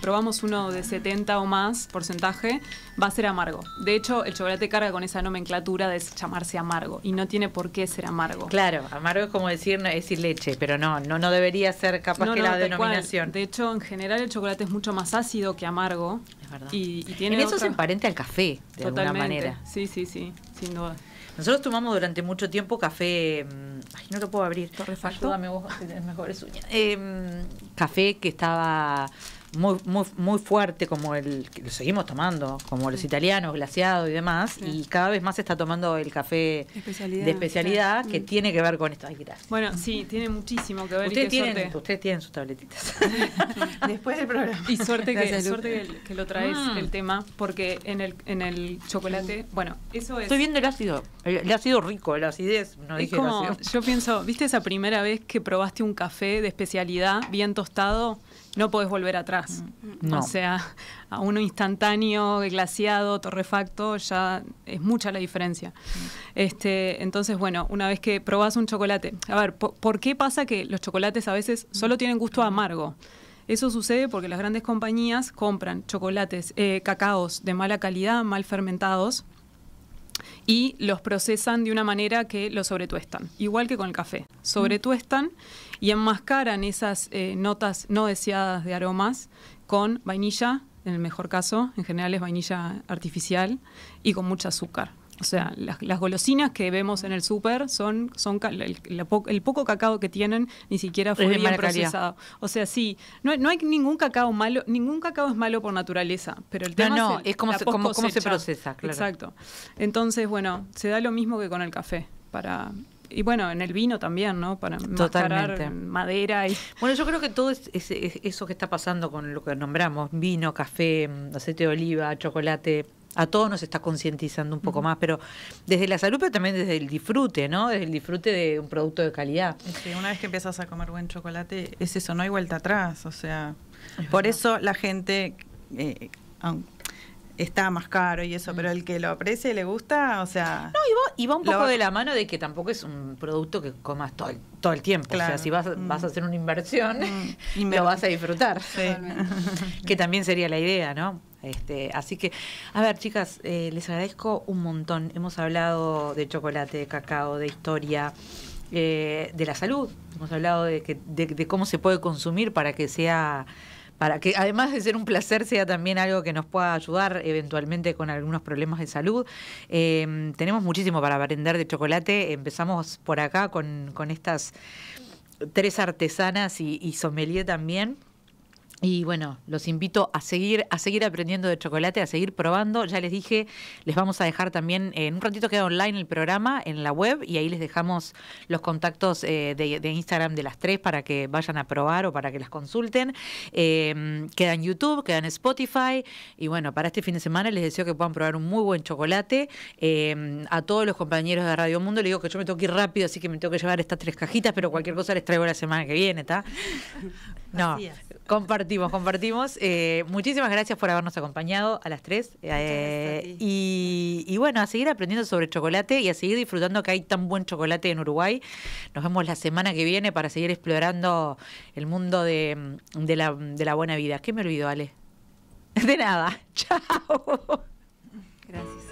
probamos uno de 70 o más porcentaje, va a ser amargo. De hecho, el chocolate carga con esa nomenclatura de llamarse amargo y no tiene por qué ser amargo. Claro, amargo es como decir, leche, pero no, no, no debería ser capaz que la denominación. De hecho, en general el chocolate es mucho más ácido que amargo. Es verdad. Y, y tiene en eso emparente al café, de alguna manera. Sí, sí, sí, sin duda. Nosotros tomamos durante mucho tiempo café. Mm, ay, no lo puedo abrir. Torrefacto. Ayúdame vos, (laughs) mejores uñas. Em, café que estaba muy, muy, fuerte como el que lo seguimos tomando, como los italianos, glaciado y demás, y cada vez más está tomando el café de especialidad que mm. tiene que ver con esto. Ay, Bueno, sí, tiene muchísimo que ver. Ustedes, tienen, ustedes tienen sus tabletitas. (laughs) Después del programa. Y suerte, que, lo traes ah. el tema, porque en el, en el chocolate, bueno, eso es... Estoy viendo el ácido, le ha sido rico, la acidez. No como, yo pienso, ¿viste esa primera vez que probaste un café de especialidad bien tostado? no podés volver atrás. O sea, a uno instantáneo, glaciado, torrefacto, ya es mucha la diferencia. Este, entonces, bueno, una vez que probás un chocolate, a ver, ¿por, qué pasa que los chocolates a veces solo tienen gusto amargo? Eso sucede porque las grandes compañías compran chocolates, eh, cacaos de mala calidad, mal fermentados, y los procesan de una manera que los sobretuestan, igual que con el café. Sobretuestan y enmascaran esas eh, notas no deseadas de aromas con vainilla, en el mejor caso, en general es vainilla artificial, y con mucho azúcar. O sea, las, golosinas que vemos en el súper son, son el, poco cacao que tienen ni siquiera fue bien procesado. O sea, sí, no, hay ningún cacao malo, ningún cacao es malo por naturaleza, pero el tema no, no, es como se, procesa, claro. Exacto. Entonces, bueno, se da lo mismo que con el café para y bueno, en el vino también, ¿no? Para Totalmente. madera y... Bueno, yo creo que todo es eso que está pasando con lo que nombramos, vino, café, aceite de oliva, chocolate, a todos nos está concientizando un poco más, pero desde la salud, pero también desde el disfrute, ¿no? Desde el disfrute de un producto de calidad. una vez que empiezas a comer buen chocolate, es eso, no hay vuelta atrás, o sea, por eso la gente... Eh, está más caro y eso, pero el que lo aprecia y le gusta, o sea... No, y va, un poco de la mano de que tampoco es un producto que comas todo el, todo el tiempo. Claro. O sea, si vas, mm. vas a hacer una inversión, y mm. (laughs) lo vas a disfrutar. (laughs) que también sería la idea, ¿no? Este, así que, a ver, chicas, eh, les agradezco un montón. Hemos hablado de chocolate, de cacao, de historia, eh, de la salud. Hemos hablado de, que, de, cómo se puede consumir para que sea para que además de ser un placer sea también algo que nos pueda ayudar eventualmente con algunos problemas de salud. Eh, tenemos muchísimo para aprender de chocolate. Empezamos por acá con, con estas tres artesanas y, y sommelier también. Y bueno, los invito a seguir, a seguir aprendiendo de chocolate, a seguir probando. Ya les dije, les vamos a dejar también, eh, en un ratito queda online el programa en la web y ahí les dejamos los contactos eh, de, Instagram de las tres para que vayan a probar o para que las consulten. Eh, queda en YouTube, queda en Spotify. Y bueno, para este fin de semana les deseo que puedan probar un muy buen chocolate. Em, a todos los compañeros de Radio Mundo les digo que yo me tengo que ir rápido, así que me tengo que llevar estas tres cajitas, pero cualquier cosa les traigo la semana que viene, ¿está? No, compartimos, compartimos. Eh, muchísimas gracias por habernos acompañado a las tres. Eh, y, bueno, a seguir aprendiendo sobre chocolate y a seguir disfrutando que hay tan buen chocolate en Uruguay. Nos vemos la semana que viene para seguir explorando el mundo de, la, buena vida. ¿Qué me olvidó, Ale? (laughs) De nada. (laughs) Chao. Gracias.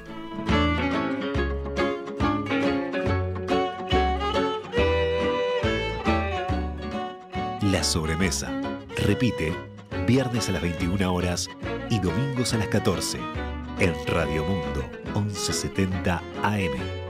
La Sobremesa. Repite, viernes a las 21 horas y domingos a las 14 en Radio Mundo 1170 AM.